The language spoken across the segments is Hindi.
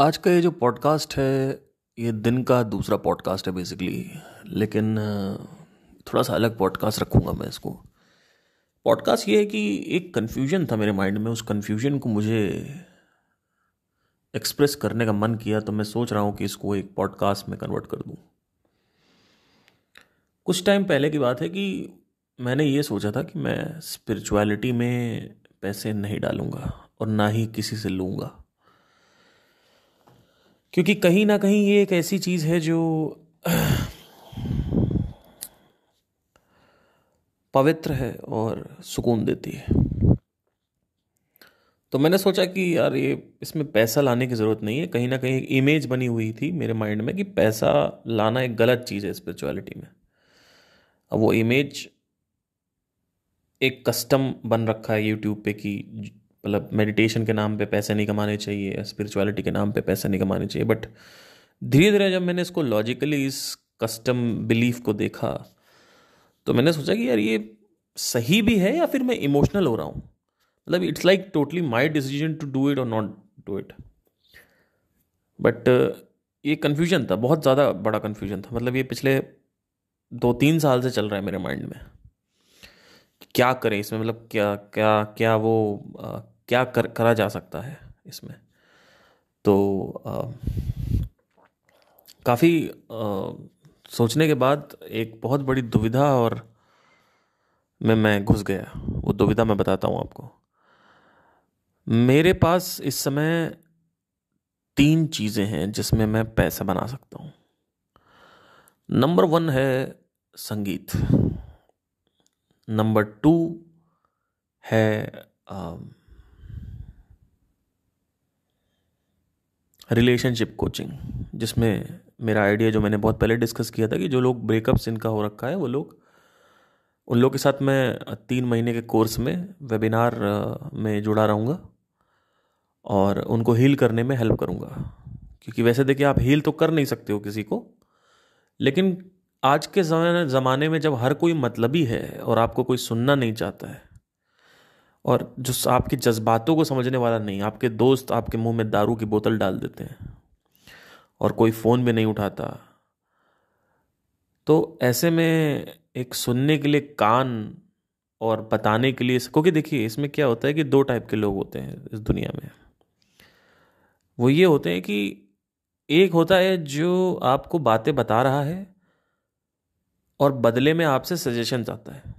आज का ये जो पॉडकास्ट है ये दिन का दूसरा पॉडकास्ट है बेसिकली लेकिन थोड़ा सा अलग पॉडकास्ट रखूँगा मैं इसको पॉडकास्ट ये है कि एक कन्फ्यूजन था मेरे माइंड में उस कन्फ्यूजन को मुझे एक्सप्रेस करने का मन किया तो मैं सोच रहा हूँ कि इसको एक पॉडकास्ट में कन्वर्ट कर दूँ कुछ टाइम पहले की बात है कि मैंने ये सोचा था कि मैं स्पिरिचुअलिटी में पैसे नहीं डालूँगा और ना ही किसी से लूँगा क्योंकि कहीं ना कहीं ये एक ऐसी चीज़ है जो पवित्र है और सुकून देती है तो मैंने सोचा कि यार ये इसमें पैसा लाने की ज़रूरत नहीं है कहीं ना कहीं एक इमेज बनी हुई थी मेरे माइंड में कि पैसा लाना एक गलत चीज़ है स्पिरिचुअलिटी में अब वो इमेज एक कस्टम बन रखा है यूट्यूब पे कि मतलब मेडिटेशन के नाम पे पैसे नहीं कमाने चाहिए स्पिरिचुअलिटी के नाम पे पैसे नहीं कमाने चाहिए बट धीरे धीरे जब मैंने इसको लॉजिकली इस कस्टम बिलीफ को देखा तो मैंने सोचा कि यार ये सही भी है या फिर मैं इमोशनल हो रहा हूँ मतलब it's like totally my decision to do it और नॉट डू इट बट ये कन्फ्यूजन था बहुत ज़्यादा बड़ा कन्फ्यूजन था मतलब ये पिछले दो तीन साल से चल रहा है मेरे माइंड में क्या करें इसमें मतलब क्या क्या क्या वो क्या कर करा जा सकता है इसमें तो काफ़ी सोचने के बाद एक बहुत बड़ी दुविधा और में मैं घुस गया वो दुविधा मैं बताता हूँ आपको मेरे पास इस समय तीन चीज़ें हैं जिसमें मैं पैसा बना सकता हूँ नंबर वन है संगीत नंबर टू है आ, रिलेशनशिप कोचिंग जिसमें मेरा आइडिया जो मैंने बहुत पहले डिस्कस किया था कि जो लोग ब्रेकअप्स इनका हो रखा है वो लोग उन लोग के साथ मैं तीन महीने के कोर्स में वेबिनार में जुड़ा रहूँगा और उनको हील करने में हेल्प करूँगा क्योंकि वैसे देखिए आप हील तो कर नहीं सकते हो किसी को लेकिन आज के ज़माने में जब हर कोई मतलबी है और आपको कोई सुनना नहीं चाहता है और जो आपके जज्बातों को समझने वाला नहीं आपके दोस्त आपके मुंह में दारू की बोतल डाल देते हैं और कोई फ़ोन भी नहीं उठाता तो ऐसे में एक सुनने के लिए कान और बताने के लिए क्योंकि देखिए इसमें क्या होता है कि दो टाइप के लोग होते हैं इस दुनिया में वो ये होते हैं कि एक होता है जो आपको बातें बता रहा है और बदले में आपसे सजेशन चाहता है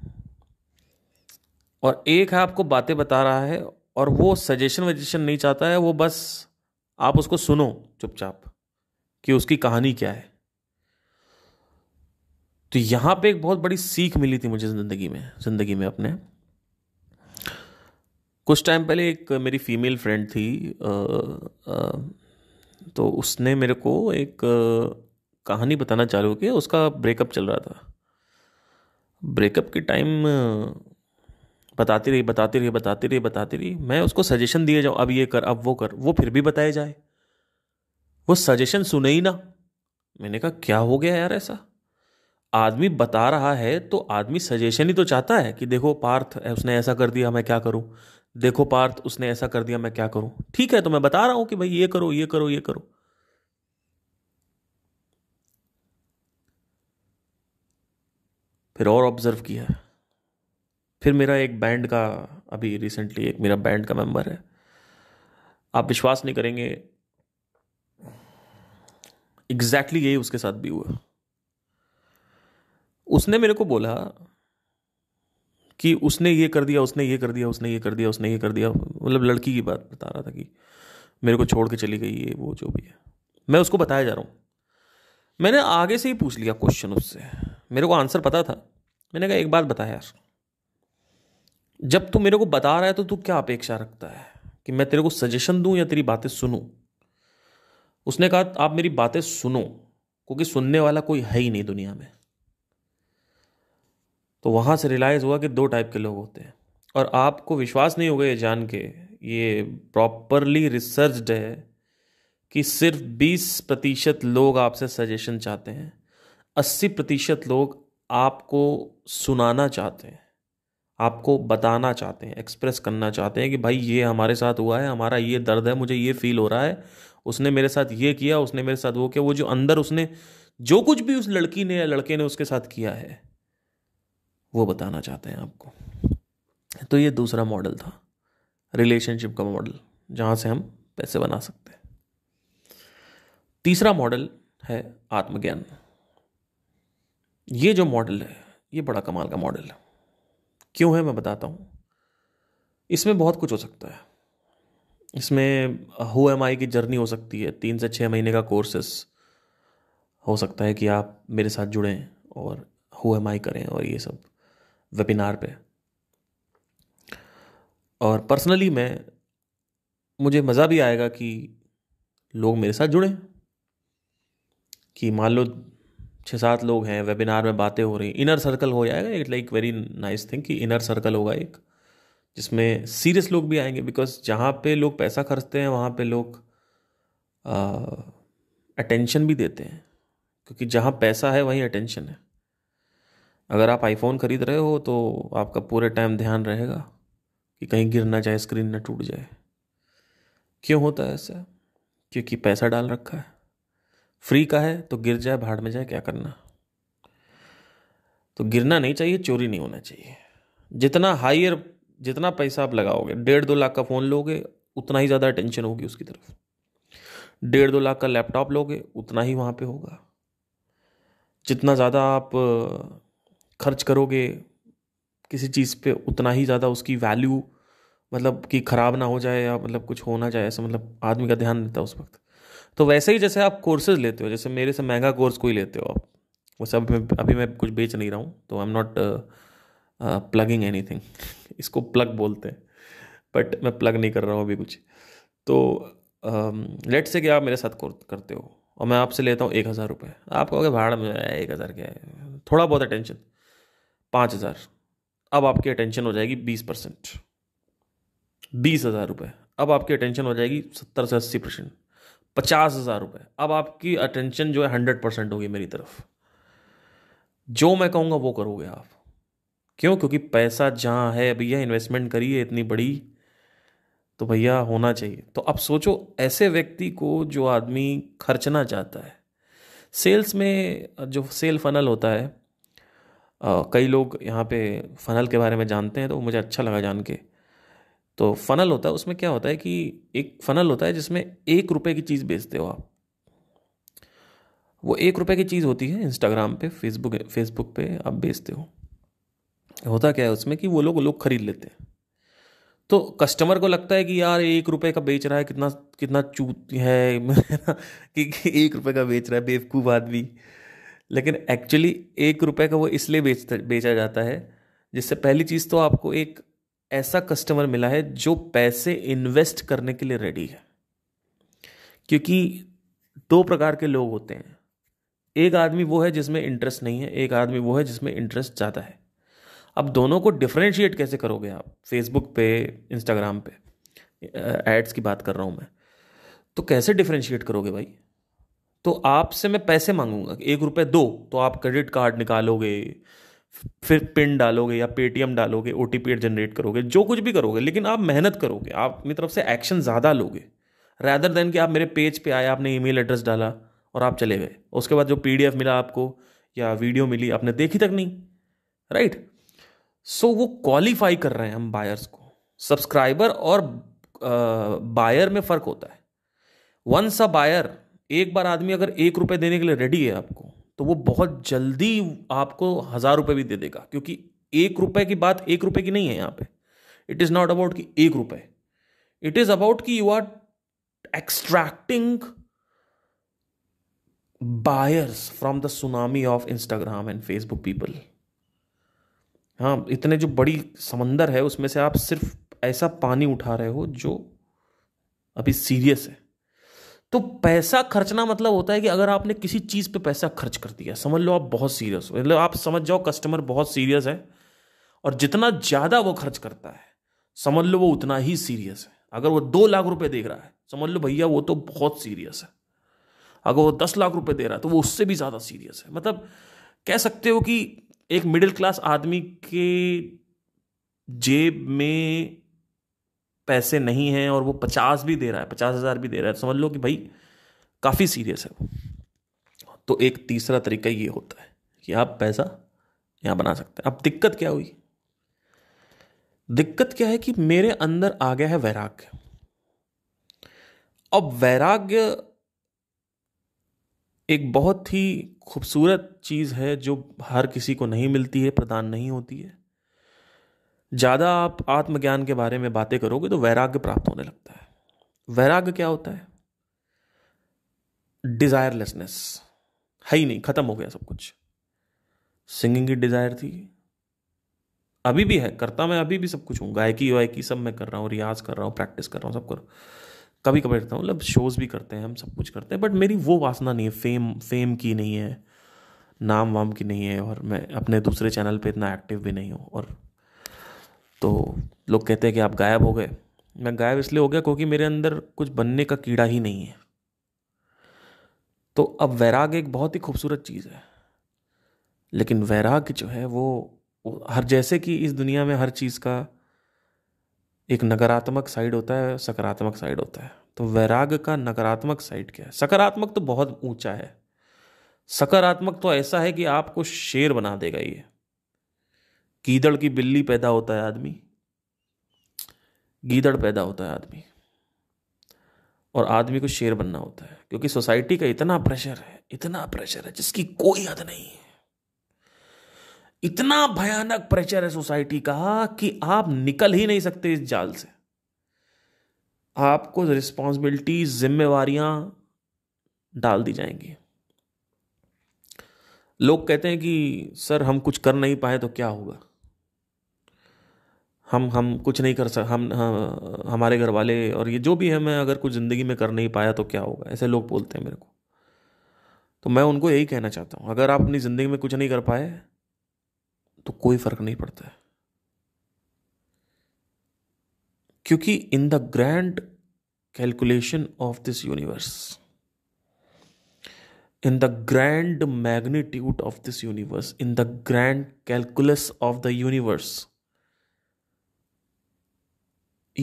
और एक है आपको बातें बता रहा है और वो सजेशन वजेशन नहीं चाहता है वो बस आप उसको सुनो चुपचाप कि उसकी कहानी क्या है तो यहां पे एक बहुत बड़ी सीख मिली थी मुझे ज़िंदगी में ज़िंदगी में अपने कुछ टाइम पहले एक मेरी फ़ीमेल फ्रेंड थी आ, आ, तो उसने मेरे को एक आ, कहानी बताना चालू की उसका ब्रेकअप चल रहा था ब्रेकअप के टाइम बताती रही बताती रही बताती रही बताती रही मैं उसको सजेशन दिए जाऊँ अब ये कर अब वो कर वो फिर भी बताए जाए वो सजेशन सुने ही ना मैंने कहा क्या हो गया यार ऐसा आदमी बता रहा है तो आदमी सजेशन ही तो चाहता है कि देखो पार्थ उसने ऐसा कर दिया मैं क्या करूं देखो पार्थ उसने ऐसा कर दिया मैं क्या करूं ठीक है तो मैं बता रहा हूं कि भाई ये करो ये करो ये करो फिर और ऑब्जर्व किया फिर मेरा एक बैंड का अभी रिसेंटली एक मेरा बैंड का मेंबर है आप विश्वास नहीं करेंगे एग्जैक्टली exactly यही उसके साथ भी हुआ उसने मेरे को बोला कि उसने ये कर दिया उसने ये कर दिया उसने ये कर दिया उसने ये कर दिया मतलब लड़की की बात बता रहा था कि मेरे को छोड़ के चली गई ये वो जो भी है मैं उसको बताया जा रहा हूँ मैंने आगे से ही पूछ लिया क्वेश्चन उससे मेरे को आंसर पता था मैंने कहा एक बात बताया यार जब तू मेरे को बता रहा है तो तू क्या अपेक्षा रखता है कि मैं तेरे को सजेशन दूं या तेरी बातें सुनूं उसने कहा आप मेरी बातें सुनो क्योंकि सुनने वाला कोई है ही नहीं दुनिया में तो वहां से रिलाइज हुआ कि दो टाइप के लोग होते हैं और आपको विश्वास नहीं होगा ये जान के ये प्रॉपरली रिसर्च्ड है कि सिर्फ 20 प्रतिशत लोग आपसे सजेशन चाहते हैं 80 प्रतिशत लोग आपको सुनाना चाहते हैं आपको बताना चाहते हैं एक्सप्रेस करना चाहते हैं कि भाई ये हमारे साथ हुआ है हमारा ये दर्द है मुझे ये फील हो रहा है उसने मेरे साथ ये किया उसने मेरे साथ वो किया वो जो अंदर उसने जो कुछ भी उस लड़की ने या लड़के ने उसके साथ किया है वो बताना चाहते हैं आपको तो ये दूसरा मॉडल था रिलेशनशिप का मॉडल जहाँ से हम पैसे बना सकते हैं तीसरा मॉडल है आत्मज्ञान ये जो मॉडल है ये बड़ा कमाल का मॉडल है क्यों है मैं बताता हूँ इसमें बहुत कुछ हो सकता है इसमें हो एम आई की जर्नी हो सकती है तीन से छः महीने का कोर्सेस हो सकता है कि आप मेरे साथ जुड़ें और हो एम आई करें और ये सब वेबिनार पे और पर्सनली मैं मुझे मज़ा भी आएगा कि लोग मेरे साथ जुड़ें कि मान लो छः सात लोग हैं वेबिनार में बातें हो रही इनर सर्कल हो जाएगा it like very nice thing कि इनर सर्कल होगा एक जिसमें सीरियस लोग भी आएंगे बिकॉज जहाँ पे लोग पैसा खर्चते हैं वहाँ पे लोग अटेंशन भी देते हैं क्योंकि जहाँ पैसा है वहीं अटेंशन है अगर आप आईफोन ख़रीद रहे हो तो आपका पूरे टाइम ध्यान रहेगा कि कहीं गिर ना जाए स्क्रीन ना टूट जाए क्यों होता है ऐसा क्योंकि पैसा डाल रखा है फ्री का है तो गिर जाए भाड़ में जाए क्या करना तो गिरना नहीं चाहिए चोरी नहीं होना चाहिए जितना हायर जितना पैसा आप लगाओगे डेढ़ दो लाख का फ़ोन लोगे उतना ही ज़्यादा टेंशन होगी उसकी तरफ डेढ़ दो लाख का लैपटॉप लोगे उतना ही वहाँ पे होगा जितना ज़्यादा आप खर्च करोगे किसी चीज़ पे उतना ही ज़्यादा उसकी वैल्यू मतलब कि ख़राब ना हो जाए या मतलब कुछ हो ना जाए ऐसा मतलब आदमी का ध्यान देता है उस वक्त तो वैसे ही जैसे आप कोर्सेज लेते हो जैसे मेरे से महंगा कोर्स कोई लेते हो आप वो सब मैं अभी मैं कुछ बेच नहीं रहा हूँ तो I am not plugging anything इसको प्लग बोलते हैं बट मैं प्लग नहीं कर रहा हूँ अभी कुछ तो लेट um, से कि आप मेरे साथ करते हो और मैं आपसे लेता हूँ एक हज़ार रुपये आप कहोगे भाड़ा में एक हज़ार क्या है थोड़ा बहुत अटेंशन पाँच हज़ार अब आपकी अटेंशन हो जाएगी बीस परसेंट बीस हज़ार रुपये अब आपकी अटेंशन हो जाएगी सत्तर से अस्सी परसेंट पचास हज़ार रुपए अब आपकी अटेंशन जो है हंड्रेड परसेंट होगी मेरी तरफ जो मैं कहूँगा वो करोगे आप क्यों क्योंकि पैसा जहाँ है भैया इन्वेस्टमेंट करिए इतनी बड़ी तो भैया होना चाहिए तो अब सोचो ऐसे व्यक्ति को जो आदमी खर्चना चाहता है सेल्स में जो सेल फनल होता है आ, कई लोग यहाँ पे फनल के बारे में जानते हैं तो मुझे अच्छा लगा जान के तो फ़नल होता है उसमें क्या होता है कि एक फ़नल होता है जिसमें एक रुपए की चीज़ बेचते हो आप वो एक रुपए की चीज़ होती है इंस्टाग्राम पे फेसबुक फेसबुक पे आप बेचते हो होता क्या है उसमें कि वो लोग लोग खरीद लेते हैं तो कस्टमर को लगता है कि यार एक रुपए का बेच रहा है कितना कितना चूत है कि एक रुपए का बेच रहा है बेवकूफ़ आदमी लेकिन एक्चुअली एक रुपए का वो इसलिए बेचता बेचा जाता है जिससे पहली चीज़ तो आपको एक ऐसा कस्टमर मिला है जो पैसे इन्वेस्ट करने के लिए रेडी है क्योंकि दो प्रकार के लोग होते हैं एक आदमी वो है जिसमें इंटरेस्ट नहीं है एक आदमी वो है जिसमें इंटरेस्ट ज़्यादा है अब दोनों को डिफ्रेंशिएट कैसे करोगे आप फेसबुक पे इंस्टाग्राम पे एड्स की बात कर रहा हूँ मैं तो कैसे डिफ्रेंशिएट करोगे भाई तो आपसे मैं पैसे मांगूंगा एक रुपये दो तो आप क्रेडिट कार्ड निकालोगे फिर पिन डालोगे या पेटीएम डालोगे ओ टी पी जनरेट करोगे जो कुछ भी करोगे लेकिन आप मेहनत करोगे आप अपनी तरफ से एक्शन ज़्यादा लोगे रैदर देन कि आप मेरे पेज पे आए आपने ईमेल एड्रेस डाला और आप चले गए उसके बाद जो पी मिला आपको या वीडियो मिली आपने देखी तक नहीं राइट right? सो so, वो क्वालिफाई कर रहे हैं हम बायर्स को सब्सक्राइबर और बायर में फ़र्क होता है वंस अ बायर एक बार आदमी अगर एक रुपये देने के लिए रेडी है आपको तो वो बहुत जल्दी आपको हज़ार रुपए भी दे देगा क्योंकि एक रुपए की बात एक रुपए की नहीं है यहां पे इट इज़ नॉट अबाउट कि एक रुपए इट इज़ अबाउट कि you are extracting buyers from the tsunami of Instagram and Facebook people हाँ इतने जो बड़ी समंदर है उसमें से आप सिर्फ ऐसा पानी उठा रहे हो जो अभी सीरियस है तो पैसा खर्चना मतलब होता है कि अगर आपने किसी चीज़ पे पैसा खर्च कर दिया समझ लो आप बहुत सीरियस हो मतलब आप समझ जाओ कस्टमर बहुत सीरियस है और जितना ज़्यादा वो खर्च करता है समझ लो वो उतना ही सीरियस है अगर वो दो लाख रुपये देख रहा है समझ लो भैया वो तो बहुत सीरियस है अगर वो दस लाख रुपये दे रहा है तो वो उससे भी ज़्यादा सीरियस है मतलब कह सकते हो कि एक मिडिल क्लास आदमी के जेब में पैसे नहीं हैं और वो पचास भी दे रहा है पचास हज़ार भी दे रहा है समझ लो कि भाई काफ़ी सीरियस है वो तो एक तीसरा तरीका ये होता है कि आप पैसा यहाँ बना सकते हैं अब दिक्कत क्या हुई दिक्कत क्या है कि मेरे अंदर आ गया है वैराग्य अब वैराग्य एक बहुत ही खूबसूरत चीज़ है जो हर किसी को नहीं मिलती है प्रदान नहीं होती है ज़्यादा आप आत्मज्ञान के बारे में बातें करोगे तो वैराग्य प्राप्त होने लगता है वैराग्य क्या होता है डिज़ायरलेसनेस है ही नहीं ख़त्म हो गया सब कुछ सिंगिंग की डिज़ायर थी अभी भी है करता मैं अभी भी सब कुछ हूँ गायकी वायकी सब मैं कर रहा हूँ रियाज कर रहा हूँ प्रैक्टिस कर रहा हूँ सब कर कभी कभी करता हूँ मतलब शोज़ भी करते हैं हम सब कुछ करते हैं बट मेरी वो वासना नहीं है फेम फेम की नहीं है नाम वाम की नहीं है और मैं अपने दूसरे चैनल पे इतना एक्टिव भी नहीं हूँ और तो लोग कहते हैं कि आप गायब हो गए मैं गायब इसलिए हो गया क्योंकि मेरे अंदर कुछ बनने का कीड़ा ही नहीं है तो अब वैराग एक बहुत ही खूबसूरत चीज़ है लेकिन वैराग जो है वो हर जैसे कि इस दुनिया में हर चीज़ का एक नकारात्मक साइड होता है सकारात्मक साइड होता है तो वैराग का नकारात्मक साइड क्या है सकारात्मक तो बहुत ऊंचा है सकारात्मक तो ऐसा है कि आपको शेर बना देगा ये गीदड़ की बिल्ली पैदा होता है आदमी गीदड़ पैदा होता है आदमी और आदमी को शेर बनना होता है क्योंकि सोसाइटी का इतना प्रेशर है इतना प्रेशर है जिसकी कोई हद नहीं है इतना भयानक प्रेशर है सोसाइटी का कि आप निकल ही नहीं सकते इस जाल से आपको रिस्पॉन्सिबिलिटी जिम्मेवारियां डाल दी जाएंगी लोग कहते हैं कि सर हम कुछ कर नहीं पाए तो क्या होगा हम हम कुछ नहीं कर सक हम हाँ, हमारे घर वाले और ये जो भी है मैं अगर कुछ ज़िंदगी में कर नहीं पाया तो क्या होगा ऐसे लोग बोलते हैं मेरे को तो मैं उनको यही कहना चाहता हूँ अगर आप अपनी ज़िंदगी में कुछ नहीं कर पाए तो कोई फ़र्क नहीं पड़ता है क्योंकि in the grand calculation of this universe in the grand magnitude of this universe in the grand calculus of the universe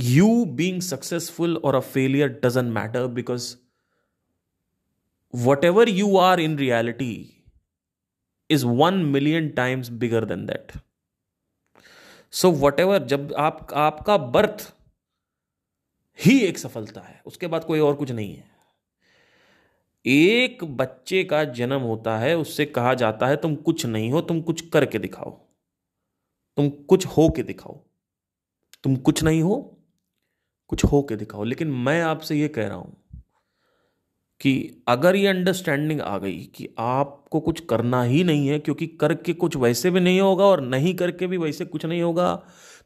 you being successful और a failure doesn't matter because whatever you are in reality is one million times bigger than that so whatever जब आप, आपका बर्थ ही एक सफलता है उसके बाद कोई और कुछ नहीं है एक बच्चे का जन्म होता है उससे कहा जाता है तुम कुछ नहीं हो तुम कुछ करके दिखाओ तुम कुछ हो के दिखाओ तुम कुछ नहीं हो कुछ हो के दिखाओ लेकिन मैं आपसे ये कह रहा हूँ कि अगर ये अंडरस्टैंडिंग आ गई कि आपको कुछ करना ही नहीं है क्योंकि करके कुछ वैसे भी नहीं होगा और नहीं करके भी वैसे कुछ नहीं होगा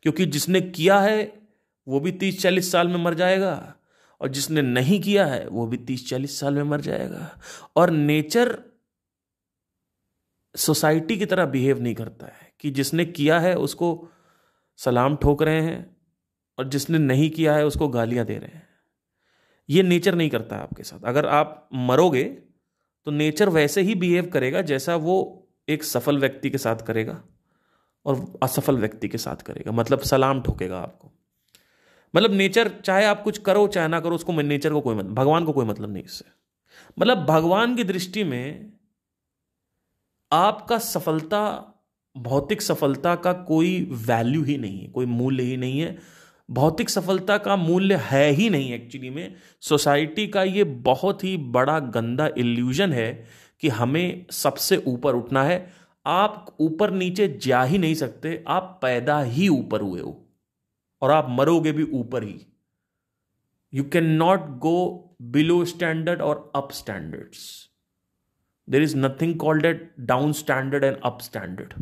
क्योंकि जिसने किया है वो भी तीस चालीस साल में मर जाएगा और जिसने नहीं किया है वो भी तीस चालीस साल में मर जाएगा और नेचर सोसाइटी की तरह बिहेव नहीं करता है कि जिसने किया है उसको सलाम ठोक रहे हैं और जिसने नहीं किया है उसको गालियां दे रहे हैं ये नेचर नहीं करता आपके साथ अगर आप मरोगे तो नेचर वैसे ही बिहेव करेगा जैसा वो एक सफल व्यक्ति के साथ करेगा और असफल व्यक्ति के साथ करेगा मतलब सलाम ठोकेगा आपको मतलब नेचर चाहे आप कुछ करो चाहे ना करो उसको नेचर को कोई मतलब भगवान को कोई मतलब नहीं इससे मतलब भगवान की दृष्टि में आपका सफलता भौतिक सफलता का कोई वैल्यू ही नहीं है कोई मूल्य ही नहीं है भौतिक सफलता का मूल्य है ही नहीं एक्चुअली में सोसाइटी का ये बहुत ही बड़ा गंदा इल्यूजन है कि हमें सबसे ऊपर उठना है आप ऊपर नीचे जा ही नहीं सकते आप पैदा ही ऊपर हुए हो और आप मरोगे भी ऊपर ही you can not go below standard और up standards there is nothing called at down standard and up standard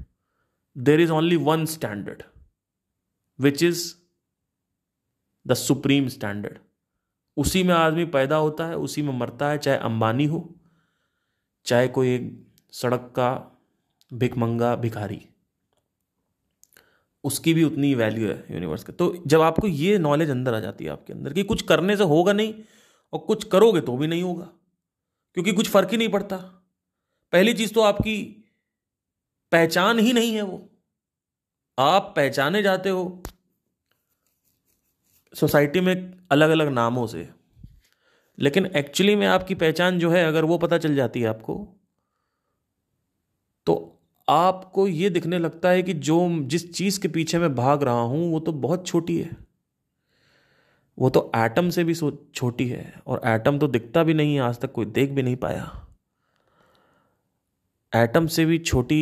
there is only one standard which is the supreme standard उसी में आदमी पैदा होता है उसी में मरता है चाहे अंबानी हो चाहे कोई एक सड़क का भिकमंगा भिखारी उसकी भी उतनी वैल्यू है यूनिवर्स का तो जब आपको ये नॉलेज अंदर आ जाती है आपके अंदर कि कुछ करने से होगा नहीं और कुछ करोगे तो भी नहीं होगा क्योंकि कुछ फर्क ही नहीं पड़ता पहली चीज तो आपकी पहचान ही नहीं है वो आप पहचाने जाते हो सोसाइटी में अलग अलग नामों से लेकिन एक्चुअली में आपकी पहचान जो है अगर वो पता चल जाती है आपको तो आपको ये दिखने लगता है कि जो जिस चीज़ के पीछे मैं भाग रहा हूँ वो तो बहुत छोटी है वो तो एटम से भी छोटी है और एटम तो दिखता भी नहीं है आज तक कोई देख भी नहीं पाया एटम से भी छोटी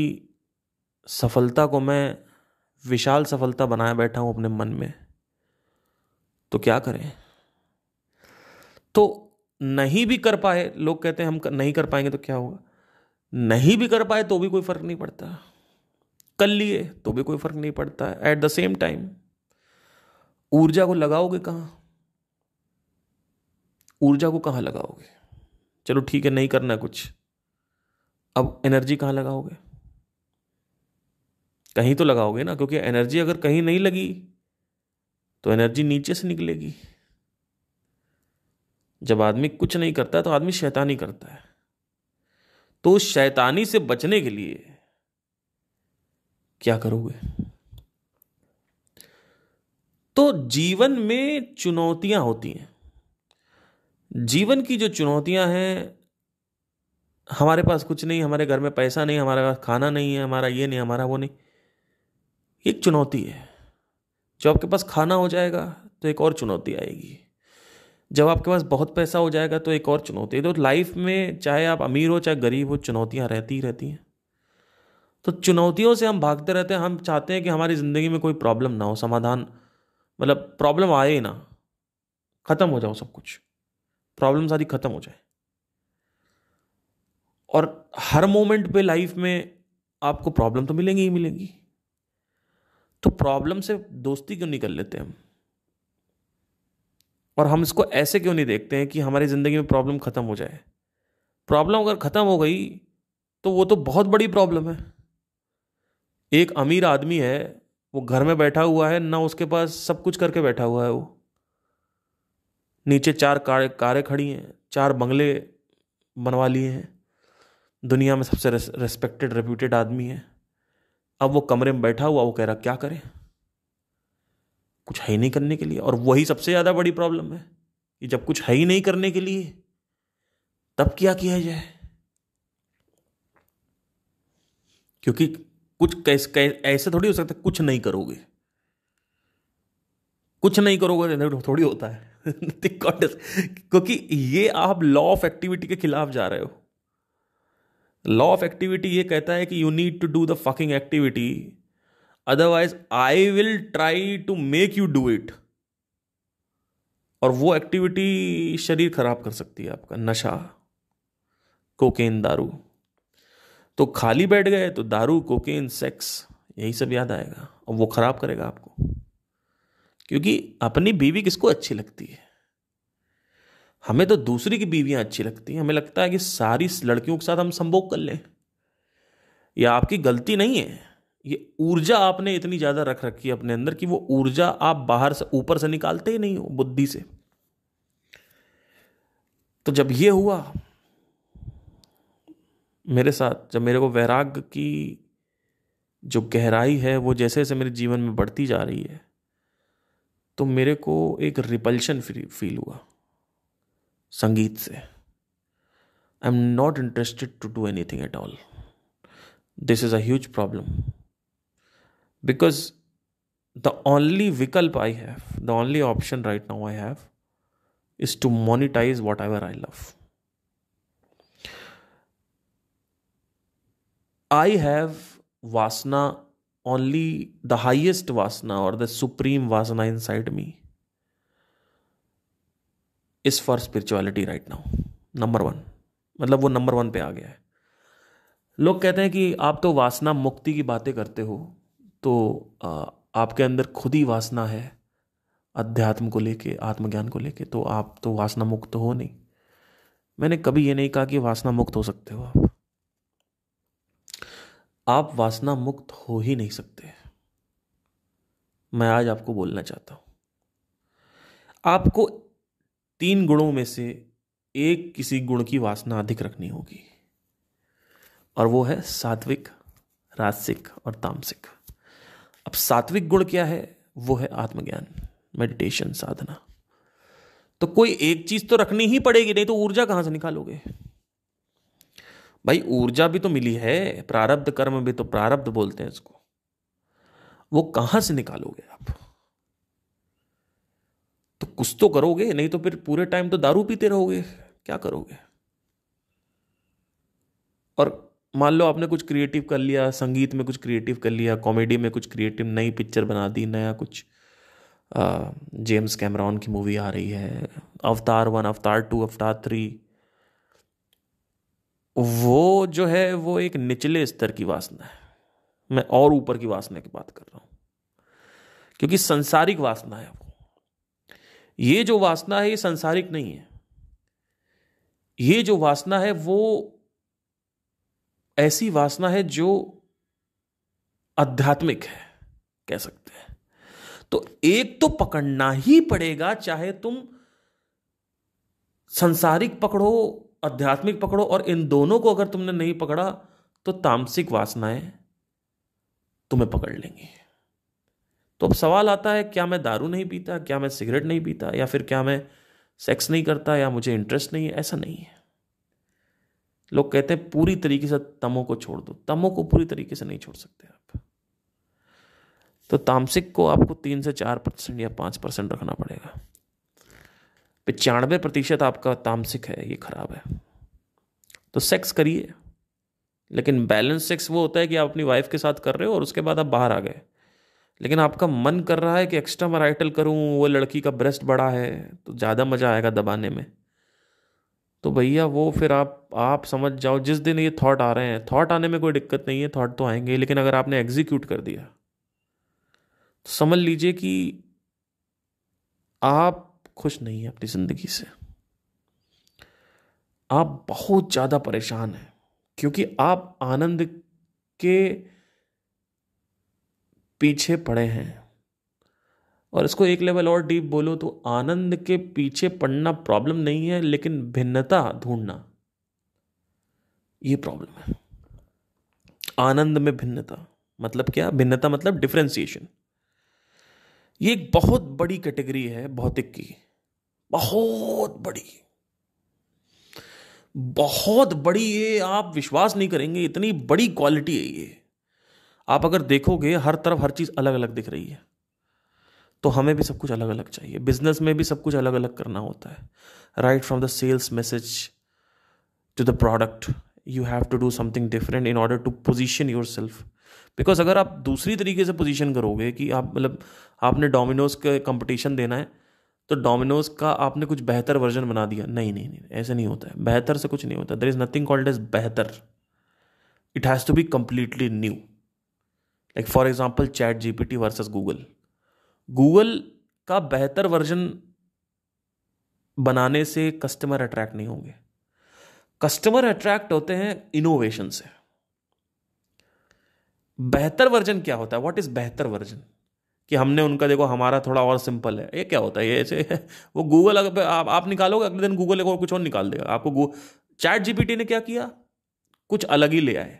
सफलता को मैं विशाल सफलता बनाए बैठा हूँ अपने मन में तो क्या करें तो नहीं भी कर पाए लोग कहते हैं हम नहीं कर पाएंगे तो क्या होगा नहीं भी कर पाए तो भी कोई फर्क नहीं पड़ता कर लिए तो भी कोई फर्क नहीं पड़ता है एट द सेम टाइम ऊर्जा को लगाओगे कहां ऊर्जा को कहां लगाओगे चलो ठीक है नहीं करना कुछ अब एनर्जी कहां लगाओगे कहीं तो लगाओगे ना क्योंकि एनर्जी अगर कहीं नहीं लगी तो एनर्जी नीचे से निकलेगी जब आदमी कुछ नहीं करता तो आदमी शैतानी करता है तो उस शैतानी से बचने के लिए क्या करोगे तो जीवन में चुनौतियां होती हैं जीवन की जो चुनौतियां हैं हमारे पास कुछ नहीं हमारे घर में पैसा नहीं हमारे पास खाना नहीं है हमारा ये नहीं हमारा वो नहीं एक चुनौती है जब आपके पास खाना हो जाएगा तो एक और चुनौती आएगी जब आपके पास बहुत पैसा हो जाएगा तो एक और चुनौती तो लाइफ में चाहे आप अमीर हो चाहे गरीब हो चुनौतियाँ रहती ही रहती हैं तो चुनौतियों से हम भागते रहते हैं हम चाहते हैं कि हमारी ज़िंदगी में कोई प्रॉब्लम ना हो समाधान मतलब प्रॉब्लम आए ना ख़त्म हो जाओ सब कुछ प्रॉब्लम सारी ख़त्म हो जाए और हर मोमेंट पे लाइफ में आपको प्रॉब्लम तो मिलेंगी ही मिलेंगी तो प्रॉब्लम से दोस्ती क्यों नहीं कर लेते हम और हम इसको ऐसे क्यों नहीं देखते हैं कि हमारी ज़िंदगी में प्रॉब्लम ख़त्म हो जाए प्रॉब्लम अगर ख़त्म हो गई तो वो तो बहुत बड़ी प्रॉब्लम है एक अमीर आदमी है वो घर में बैठा हुआ है ना उसके पास सब कुछ करके बैठा हुआ है वो नीचे चार कारें कारें खड़ी हैं चार बंगले बनवा लिए हैं दुनिया में सबसे रेस्पेक्टेड रेप्यूटेड आदमी है अब वो कमरे में बैठा हुआ वो कह रहा क्या करें कुछ है ही नहीं करने के लिए और वही सबसे ज़्यादा बड़ी प्रॉब्लम है कि जब कुछ है ही नहीं करने के लिए तब क्या किया जाए क्योंकि कुछ कैस, कैस, ऐसे थोड़ी हो सकता कुछ नहीं करोगे कुछ नहीं करोगे तो थोड़ी होता है क्योंकि ये आप लॉ ऑफ एक्टिविटी के खिलाफ जा रहे हो लॉ ऑफ एक्टिविटी ये कहता है कि you need to do the fucking activity otherwise I will try to make you do it और वो एक्टिविटी शरीर खराब कर सकती है आपका नशा कोकेन दारू तो खाली बैठ गए तो दारू कोकेन सेक्स यही सब याद आएगा और वो खराब करेगा आपको क्योंकि अपनी बीवी किसको अच्छी लगती है हमें तो दूसरी की बीवियां अच्छी लगती हैं हमें लगता है कि सारी लड़कियों के साथ हम संभोग कर लें यह आपकी गलती नहीं है ये ऊर्जा आपने इतनी ज़्यादा रख रखी है अपने अंदर कि वो ऊर्जा आप बाहर से ऊपर से निकालते ही नहीं हो बुद्धि से तो जब ये हुआ मेरे साथ जब मेरे को वैराग्य की जो गहराई है वो जैसे जैसे मेरे जीवन में बढ़ती जा रही है तो मेरे को एक रिपल्शन फील हुआ संगीत से I am not interested to do anything at all this is a huge problem because the only vikalp I have, the only option right now I have, is to monetize whatever I love. I have vasana only the highest vasana or the supreme vasana inside me. Is for spirituality right now number one मतलब वो नंबर वन पे आ गया है लोग कहते हैं कि आप तो वासना मुक्ति की बातें करते हो तो आपके अंदर खुद ही वासना है अध्यात्म को लेके आत्मज्ञान को लेके तो आप तो वासना मुक्त हो नहीं मैंने कभी ये नहीं कहा कि वासना मुक्त हो सकते हो आप आप वासना मुक्त हो ही नहीं सकते मैं आज आपको बोलना चाहता हूं आपको तीन गुणों में से एक किसी गुण की वासना अधिक रखनी होगी और वो है सात्विक राजसिक और तामसिक अब सात्विक गुण क्या है वो है आत्मज्ञान मेडिटेशन साधना तो कोई एक चीज तो रखनी ही पड़ेगी नहीं तो ऊर्जा कहां से निकालोगे भाई ऊर्जा भी तो मिली है प्रारब्ध कर्म भी तो प्रारब्ध बोलते हैं इसको वो कहां से निकालोगे आप तो कुछ तो करोगे नहीं तो फिर पूरे टाइम तो दारू पीते रहोगे क्या करोगे और मान लो आपने कुछ क्रिएटिव कर लिया संगीत में कुछ क्रिएटिव कर लिया कॉमेडी में कुछ क्रिएटिव नई पिक्चर बना दी नया कुछ जेम्स कैमरॉन की मूवी आ रही है अवतार वन अवतार टू अवतार थ्री वो जो है वो एक निचले स्तर की वासना है मैं और ऊपर की वासना की बात कर रहा हूँ क्योंकि संसारिक वासना है वो ये जो वासना है ये संसारिक नहीं है ये जो वासना है वो ऐसी वासना है जो आध्यात्मिक है कह सकते हैं तो एक तो पकड़ना ही पड़ेगा चाहे तुम संसारिक पकड़ो आध्यात्मिक पकड़ो और इन दोनों को अगर तुमने नहीं पकड़ा तो तामसिक वासनाएं तुम्हें पकड़ लेंगी तो अब सवाल आता है क्या मैं दारू नहीं पीता क्या मैं सिगरेट नहीं पीता या फिर क्या मैं सेक्स नहीं करता या मुझे इंटरेस्ट नहीं है ऐसा नहीं है लोग कहते हैं पूरी तरीके से तमो को छोड़ दो तमो को पूरी तरीके से नहीं छोड़ सकते आप तो तामसिक को आपको तीन से चार परसेंट या पाँच परसेंट रखना पड़ेगा पचानवे प्रतिशत आपका तामसिक है ये खराब है तो सेक्स करिए लेकिन बैलेंस सेक्स वो होता है कि आप अपनी वाइफ के साथ कर रहे हो और उसके बाद आप बाहर आ गए लेकिन आपका मन कर रहा है कि एक्स्ट्रा मराइटल करूं वो लड़की का ब्रेस्ट बड़ा है तो ज़्यादा मज़ा आएगा दबाने में तो भैया वो फिर आप आप समझ जाओ जिस दिन ये थॉट आ रहे हैं थॉट आने में कोई दिक्कत नहीं है थॉट तो आएंगे लेकिन अगर आपने एग्जीक्यूट कर दिया तो समझ लीजिए कि आप खुश नहीं हैं अपनी ज़िंदगी से आप बहुत ज़्यादा परेशान हैं क्योंकि आप आनंद के पीछे पड़े हैं और इसको एक लेवल और डीप बोलो तो आनंद के पीछे पड़ना प्रॉब्लम नहीं है लेकिन भिन्नता ढूंढना ये प्रॉब्लम है आनंद में भिन्नता मतलब क्या भिन्नता मतलब डिफ्रेंसिएशन ये एक बहुत बड़ी कैटेगरी है भौतिक की बहुत बड़ी बहुत बड़ी ये आप विश्वास नहीं करेंगे इतनी बड़ी क्वालिटी है ये आप अगर देखोगे हर तरफ हर चीज़ अलग अलग दिख रही है तो हमें भी सब कुछ अलग अलग चाहिए बिजनेस में भी सब कुछ अलग अलग करना होता है right from the sales message to the product you have to do something different in order to position yourself because अगर आप दूसरी तरीके से पोजिशन करोगे कि आप मतलब आपने डोमिनोज का कंपटीशन देना है तो डोमिनोज का आपने कुछ बेहतर वर्जन बना दिया नहीं नहीं नहीं ऐसे नहीं होता है बेहतर से कुछ नहीं होता there is nothing called as बेहतर it has to be completely new like for example chat GPT versus Google Google का बेहतर वर्जन बनाने से कस्टमर अट्रैक्ट नहीं होंगे कस्टमर अट्रैक्ट होते हैं इनोवेशन से बेहतर वर्जन क्या होता है व्हाट इज बेहतर वर्जन कि हमने उनका देखो हमारा थोड़ा और सिंपल है ये क्या होता है ये ऐसे वो गूगल अगर आप, आप निकालोगे अगले दिन गूगल एक और कुछ और निकाल देगा आपको चैट जीपीटी ने क्या किया कुछ अलग ही ले आए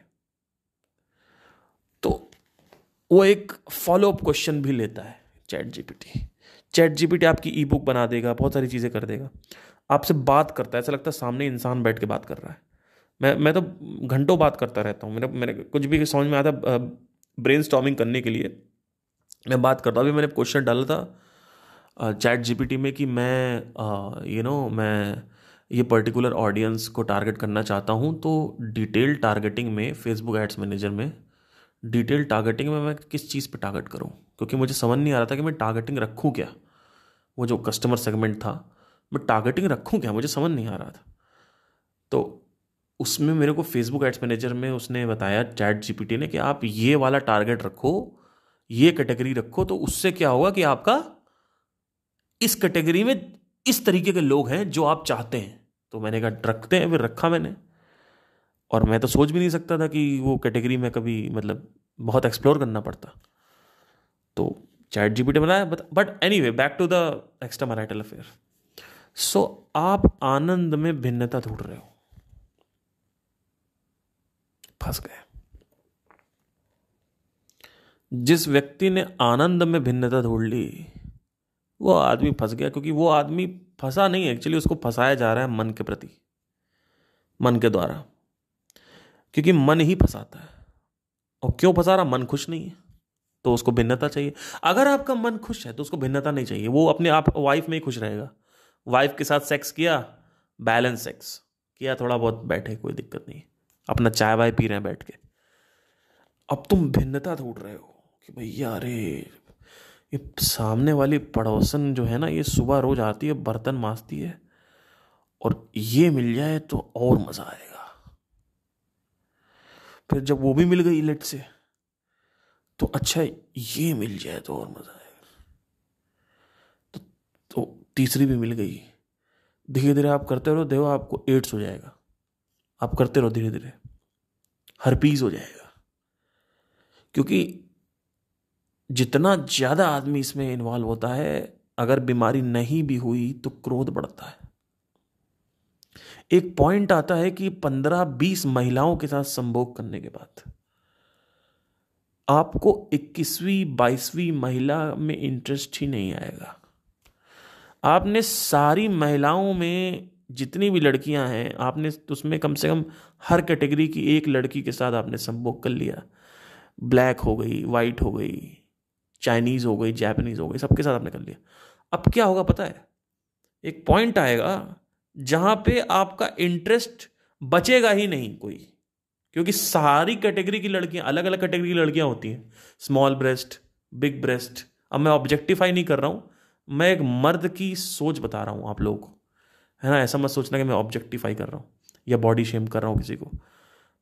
वो एक फॉलोअप क्वेश्चन भी लेता है चैट जीपीटी चैट जीपीटी आपकी ई बुक बना देगा बहुत सारी चीज़ें कर देगा आपसे बात करता है ऐसा लगता है सामने इंसान बैठ के बात कर रहा है मैं मैं तो घंटों बात करता रहता हूँ मेरा मेरे कुछ भी समझ में आता ब्रेन स्टॉमिंग करने के लिए मैं बात करता अभी मैंने क्वेश्चन डाला था चैट जीपीटी में कि मैं यू नो मैं ये पर्टिकुलर ऑडियंस को टारगेट करना चाहता हूँ तो डिटेल टारगेटिंग में फेसबुक एड्स मैनेजर में डिटेल टारगेटिंग में मैं किस चीज़ पे टारगेट करूँ क्योंकि मुझे समझ नहीं आ रहा था कि मैं टारगेटिंग रखूँ क्या वो जो कस्टमर सेगमेंट था मैं टारगेटिंग रखूँ क्या मुझे समझ नहीं आ रहा था तो उसमें मेरे को फेसबुक एड्स मैनेजर में उसने बताया चैट जीपीटी ने कि आप ये वाला टारगेट रखो ये कैटेगरी रखो तो उससे क्या होगा कि आपका इस कैटेगरी में इस तरीके के लोग हैं जो आप चाहते हैं तो मैंने कहा रखते हैं फिर रखा मैंने और मैं तो सोच भी नहीं सकता था कि वो कैटेगरी में कभी मतलब बहुत एक्सप्लोर करना पड़ता तो चैट जी पी बनाया but but anyway back to the extra marital affair so आप आनंद में भिन्नता ढूंढ रहे हो फंस गए जिस व्यक्ति ने आनंद में भिन्नता ढूंढ ली वो आदमी फंस गया क्योंकि वो आदमी फंसा नहीं एक्चुअली उसको फंसाया जा रहा है मन के प्रति मन के द्वारा क्योंकि मन ही फंसाता है और क्यों फंसा रहा मन खुश नहीं है तो उसको भिन्नता चाहिए अगर आपका मन खुश है तो उसको भिन्नता नहीं चाहिए वो अपने आप वाइफ में ही खुश रहेगा वाइफ के साथ सेक्स किया बैलेंस सेक्स किया थोड़ा बहुत बैठे कोई दिक्कत नहीं अपना चाय वाय पी रहे हैं बैठ के अब तुम भिन्नता ढूंढ रहे हो कि भैया अरे ये सामने वाली पड़ोसन जो है ना ये सुबह रोज आती है बर्तन माजती है और ये मिल जाए तो और मज़ा आएगा फिर जब वो भी मिल गई लेट से तो अच्छा ये मिल जाए तो और मज़ा आएगा तो, तो तीसरी भी मिल गई धीरे धीरे आप करते रहो देखो आपको एड्स हो जाएगा आप करते रहो धीरे धीरे हर पीस हो जाएगा क्योंकि जितना ज़्यादा आदमी इसमें इन्वॉल्व होता है अगर बीमारी नहीं भी हुई तो क्रोध बढ़ता है एक पॉइंट आता है कि पंद्रह बीस महिलाओं के साथ संभोग करने के बाद आपको इक्कीसवीं बाईसवीं महिला में इंटरेस्ट ही नहीं आएगा आपने सारी महिलाओं में जितनी भी लड़कियां हैं आपने तो उसमें कम से कम हर कैटेगरी की एक लड़की के साथ आपने संभोग कर लिया ब्लैक हो गई वाइट हो गई चाइनीज़ हो गई जापानीज़ हो गई सबके साथ आपने कर लिया अब क्या होगा पता है एक पॉइंट आएगा जहां पे आपका इंटरेस्ट बचेगा ही नहीं कोई क्योंकि सारी कैटेगरी की लड़कियाँ अलग अलग कैटेगरी की लड़कियाँ होती हैं स्मॉल ब्रेस्ट बिग ब्रेस्ट अब मैं ऑब्जेक्टिफाई नहीं कर रहा हूं मैं एक मर्द की सोच बता रहा हूँ आप लोगों को है ना ऐसा मत सोचना कि मैं ऑब्जेक्टिफाई कर रहा हूँ या बॉडी शेम कर रहा हूँ किसी को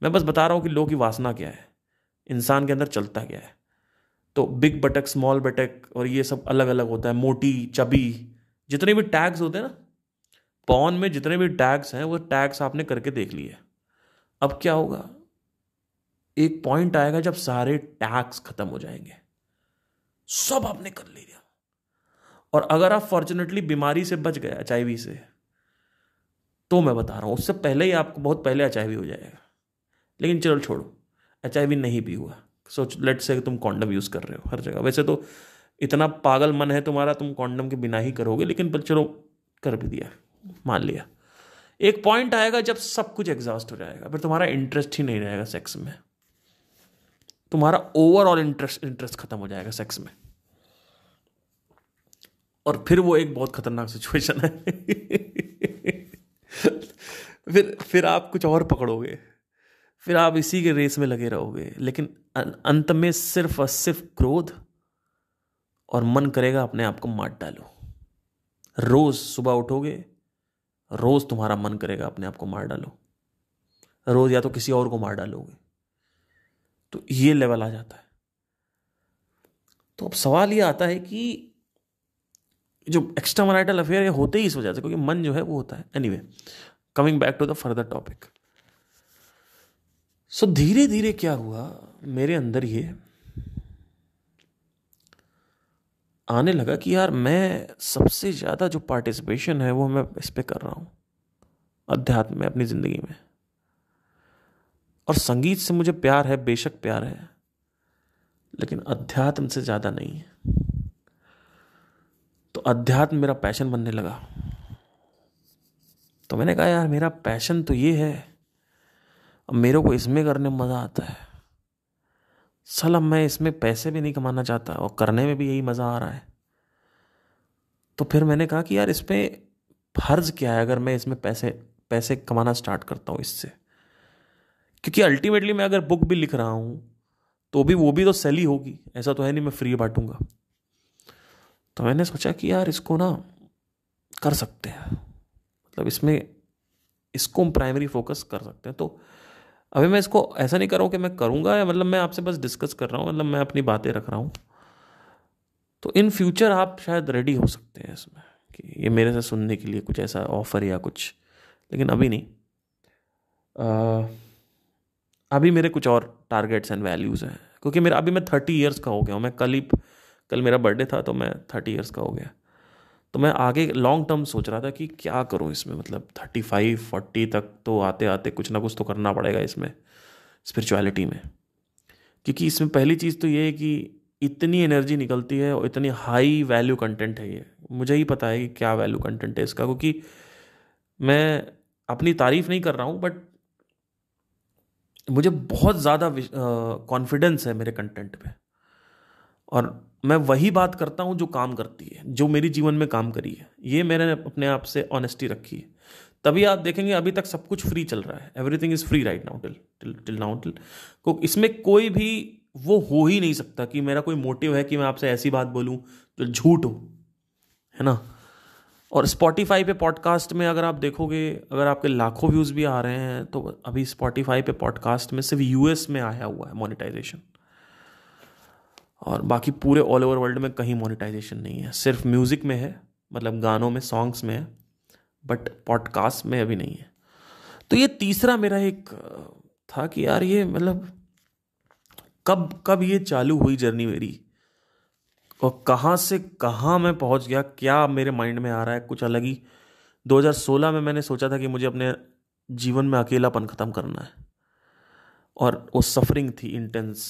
मैं बस बता रहा हूँ कि लोगों की वासना क्या है इंसान के अंदर चलता क्या है तो बिग बटक स्मॉल बटक और ये सब अलग अलग होता है मोटी चबी जितने भी टैग्स होते हैं ना पॉन में जितने भी टैक्स हैं वो टैक्स आपने करके देख लिए अब क्या होगा एक पॉइंट आएगा जब सारे टैक्स खत्म हो जाएंगे सब आपने कर लिया और अगर आप फॉर्चुनेटली बीमारी से बच गए एच से तो मैं बता रहा हूँ उससे पहले ही आपको बहुत पहले एच हो जाएगा लेकिन चलो छोड़ो एच नहीं भी हुआ सोच लेट से तुम कॉन्डम यूज़ कर रहे हो हर जगह वैसे तो इतना पागल मन है तुम्हारा तुम कॉन्डम के बिना ही करोगे लेकिन चलो कर भी दिया मान लिया एक पॉइंट आएगा जब सब कुछ एग्जॉस्ट हो जाएगा फिर तुम्हारा इंटरेस्ट ही नहीं रहेगा सेक्स में तुम्हारा ओवरऑल इंटरेस्ट इंटरेस्ट खत्म हो जाएगा सेक्स में और फिर वो एक बहुत खतरनाक सिचुएशन है फिर फिर आप कुछ और पकड़ोगे फिर आप इसी के रेस में लगे रहोगे लेकिन अंत में सिर्फ और सिर्फ क्रोध और मन करेगा अपने आप को मार डालो रोज सुबह उठोगे रोज़ तुम्हारा मन करेगा अपने आप को मार डालो रोज़ या तो किसी और को मार डालोगे तो ये लेवल आ जाता है तो अब सवाल ये आता है कि जो एक्स्ट्रा मराइटल अफेयर ये होते ही इस वजह से क्योंकि मन जो है वो होता है anyway coming back to the further topic so धीरे धीरे क्या हुआ मेरे अंदर ये आने लगा कि यार मैं सबसे ज़्यादा जो पार्टिसिपेशन है वो मैं इस पर कर रहा हूँ अध्यात्म में अपनी ज़िंदगी में और संगीत से मुझे प्यार है बेशक प्यार है लेकिन अध्यात्म से ज़्यादा नहीं है तो अध्यात्म मेरा पैशन बनने लगा तो मैंने कहा यार मेरा पैशन तो ये है अब मेरे को इसमें करने में मज़ा आता है सल अब मैं इसमें पैसे भी नहीं कमाना चाहता और करने में भी यही मज़ा आ रहा है तो फिर मैंने कहा कि यार इसमें फर्ज क्या है अगर मैं इसमें पैसे पैसे कमाना स्टार्ट करता हूँ इससे क्योंकि अल्टीमेटली मैं अगर बुक भी लिख रहा हूँ तो भी वो भी तो सेल ही होगी ऐसा तो है नहीं मैं फ्री बांटूंगा तो मैंने सोचा कि यार इसको ना कर सकते हैं मतलब इसमें इसको हम प्राइमरी फोकस कर सकते हैं तो अभी मैं इसको ऐसा नहीं कर रहा हूँ कि मैं करूँगा या मतलब मैं आपसे बस डिस्कस कर रहा हूँ मतलब मैं अपनी बातें रख रहा हूँ तो इन फ्यूचर आप शायद रेडी हो सकते हैं इसमें कि ये मेरे से सुनने के लिए कुछ ऐसा ऑफर या कुछ लेकिन अभी नहीं आ, अभी मेरे कुछ और टारगेट्स एंड वैल्यूज़ हैं क्योंकि मेरा अभी मैं थर्टी ईयर्स का हो गया हूँ मैं कल ही कल मेरा बर्थडे था तो मैं थर्टी ईयर्स का हो गया तो मैं आगे लॉन्ग टर्म सोच रहा था कि क्या करूँ इसमें मतलब थर्टी फाइव फोर्टी तक तो आते आते कुछ ना कुछ तो करना पड़ेगा इसमें स्पिरिचुअलिटी में क्योंकि इसमें पहली चीज़ तो ये है कि इतनी एनर्जी निकलती है और इतनी हाई वैल्यू कंटेंट है ये मुझे ही पता है कि क्या वैल्यू कंटेंट है इसका क्योंकि मैं अपनी तारीफ नहीं कर रहा हूँ बट मुझे बहुत ज़्यादा कॉन्फिडेंस है मेरे कंटेंट पे और मैं वही बात करता हूँ जो काम करती है जो मेरी जीवन में काम करी है ये मैंने अपने आप से ऑनेस्टी रखी है तभी आप देखेंगे अभी तक सब कुछ फ्री चल रहा है everything is free right now till till till now till को इसमें कोई भी वो हो ही नहीं सकता कि मेरा कोई मोटिव है कि मैं आपसे ऐसी बात बोलूँ जो झूठ हो है ना और स्पॉटिफाई पे पॉडकास्ट में अगर आप देखोगे अगर आपके लाखों व्यूज़ भी आ रहे हैं तो अभी स्पॉटिफाई पे पॉडकास्ट में सिर्फ यूएस में आया हुआ है मोनेटाइजेशन और बाकी पूरे ऑल ओवर वर्ल्ड में कहीं मोनेटाइजेशन नहीं है सिर्फ म्यूज़िक में है मतलब गानों में सॉन्ग्स में है बट पॉडकास्ट में अभी नहीं है तो ये तीसरा मेरा एक था कि यार ये मतलब कब कब ये चालू हुई जर्नी मेरी और कहाँ से कहाँ मैं पहुँच गया क्या मेरे माइंड में आ रहा है कुछ अलग ही 2016 में मैंने सोचा था कि मुझे अपने जीवन में अकेलापन ख़त्म करना है और वो सफरिंग थी इंटेंस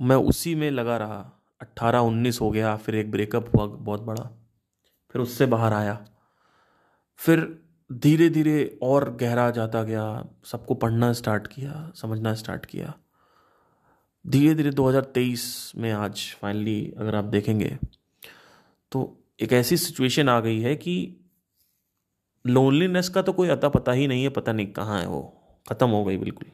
मैं उसी में लगा रहा अट्ठारह उन्नीस हो गया फिर एक ब्रेकअप हुआ बहुत बड़ा फिर उससे बाहर आया फिर धीरे धीरे और गहरा जाता गया सबको पढ़ना स्टार्ट किया समझना स्टार्ट किया धीरे धीरे 2023 में आज फाइनली अगर आप देखेंगे तो एक ऐसी सिचुएशन आ गई है कि लोनलीनेस का तो कोई अता पता ही नहीं है पता नहीं कहाँ है वो ख़त्म हो गई बिल्कुल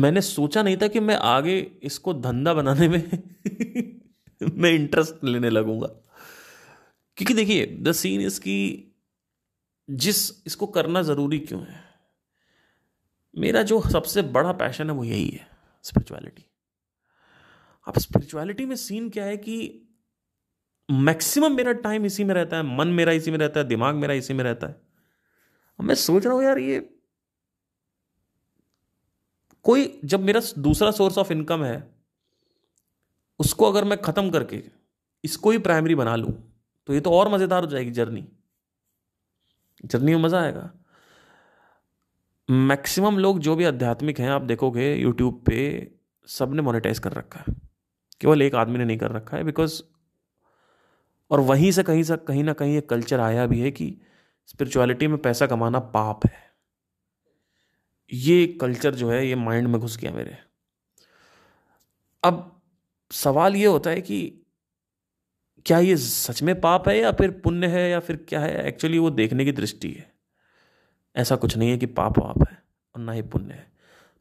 मैंने सोचा नहीं था कि मैं आगे इसको धंधा बनाने में मैं इंटरेस्ट लेने लगूंगा क्योंकि देखिए द सीन इज की जिस इसको करना ज़रूरी क्यों है मेरा जो सबसे बड़ा पैशन है वो यही है स्पिरिचुअलिटी अब स्पिरिचुअलिटी में सीन क्या है कि मैक्सिमम मेरा टाइम इसी में रहता है मन मेरा इसी में रहता है दिमाग मेरा इसी में रहता है मैं सोच रहा हूं यार ये कोई जब मेरा दूसरा सोर्स ऑफ इनकम है उसको अगर मैं ख़त्म करके इसको ही प्राइमरी बना लूँ तो ये तो और मज़ेदार हो जाएगी जर्नी जर्नी में मज़ा आएगा मैक्सिमम लोग जो भी आध्यात्मिक हैं आप देखोगे यूट्यूब पे सब ने मोनेटाइज कर रखा है केवल एक आदमी ने नहीं कर रखा है बिकॉज और वहीं से कहीं से कहीं ना कहीं एक कल्चर आया भी है कि स्पिरिचुअलिटी में पैसा कमाना पाप है ये कल्चर जो है ये माइंड में घुस गया मेरे अब सवाल ये होता है कि क्या ये सच में पाप है या फिर पुण्य है या फिर क्या है एक्चुअली वो देखने की दृष्टि है ऐसा कुछ नहीं है कि पाप वाप है और ना ही पुण्य है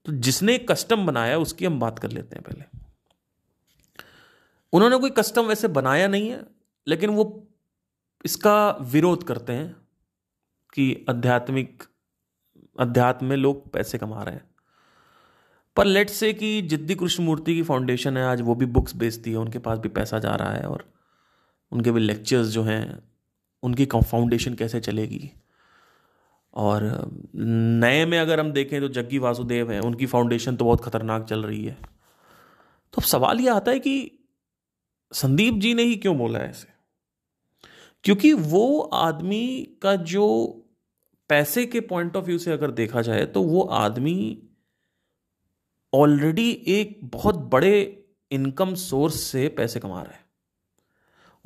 तो जिसने कस्टम बनाया उसकी हम बात कर लेते हैं पहले उन्होंने कोई कस्टम वैसे बनाया नहीं है लेकिन वो इसका विरोध करते हैं कि आध्यात्मिक अध्यात्म में लोग पैसे कमा रहे हैं पर लेट से कि जिद्दी कृष्णमूर्ति की फाउंडेशन है आज वो भी बुक्स बेचती है उनके पास भी पैसा जा रहा है और उनके भी लेक्चर्स जो हैं उनकी फाउंडेशन कैसे चलेगी और नए में अगर हम देखें तो जग्गी वासुदेव हैं उनकी फाउंडेशन तो बहुत खतरनाक चल रही है तो अब सवाल ये आता है कि संदीप जी ने ही क्यों बोला है ऐसे क्योंकि वो आदमी का जो पैसे के पॉइंट ऑफ व्यू से अगर देखा जाए तो वो आदमी ऑलरेडी एक बहुत बड़े इनकम सोर्स से पैसे कमा रहा है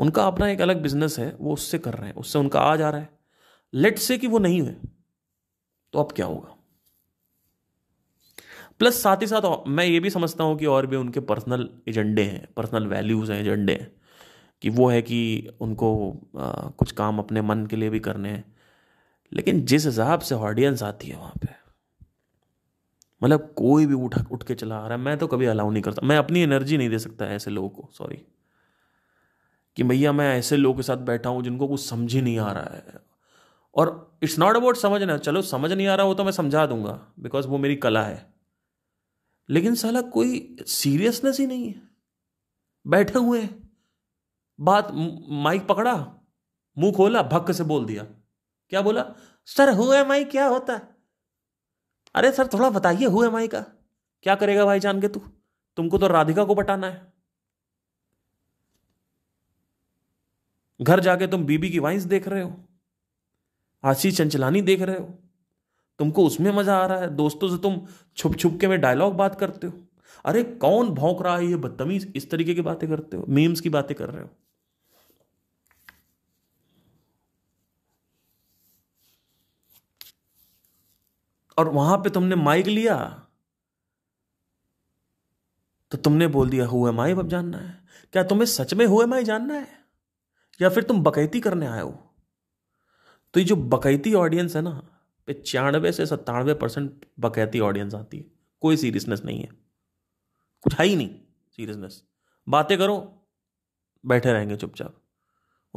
उनका अपना एक अलग बिजनेस है वो उससे कर रहे हैं उससे उनका आ जा रहा है लेट से कि वो नहीं हुए तो अब क्या होगा प्लस साथ ही साथ मैं ये भी समझता हूं कि और भी उनके पर्सनल एजेंडे हैं पर्सनल वैल्यूज़ हैं एजेंडे हैं कि वो है कि उनको आ, कुछ काम अपने मन के लिए भी करने हैं लेकिन जिस हिसाब से ऑडियंस आती है वहां पे मतलब कोई भी उठ उठ के चला आ रहा है मैं तो कभी अलाउ नहीं करता मैं अपनी एनर्जी नहीं दे सकता ऐसे लोगों को सॉरी कि भैया मैं ऐसे लोगों के साथ बैठा हूं जिनको कुछ समझ ही नहीं आ रहा है और इट्स नॉट अबाउट समझना चलो समझ नहीं आ रहा हो तो मैं समझा दूंगा बिकॉज वो मेरी कला है लेकिन साला कोई सीरियसनेस ही नहीं है बैठे हुए बात माइक पकड़ा मुंह खोला भक्क से बोल दिया क्या बोला सर हु एम आई क्या होता है अरे सर थोड़ा बताइए हु एम आई का क्या करेगा भाई जान के तू तुमको तो राधिका को पटाना है घर जाके तुम बीबी की वाइंस देख रहे हो आशीष चंचलानी देख रहे हो तुमको उसमें मजा आ रहा है दोस्तों से तुम छुप छुप के में डायलॉग बात करते हो अरे कौन भौंक रहा है ये बदतमीज इस तरीके की बातें करते हो मीम्स की बातें कर रहे हो और वहां पे तुमने माइक लिया तो तुमने बोल दिया हुए माई अब जानना है क्या तुम्हें सच में हुए माई जानना है या फिर तुम बकैती करने आए हो तो ये जो बकैती ऑडियंस है ना पिचानवे से सत्तानवे परसेंट बकैती ऑडियंस आती है कोई सीरियसनेस नहीं है कुछ है ही नहीं सीरियसनेस बातें करो बैठे रहेंगे चुपचाप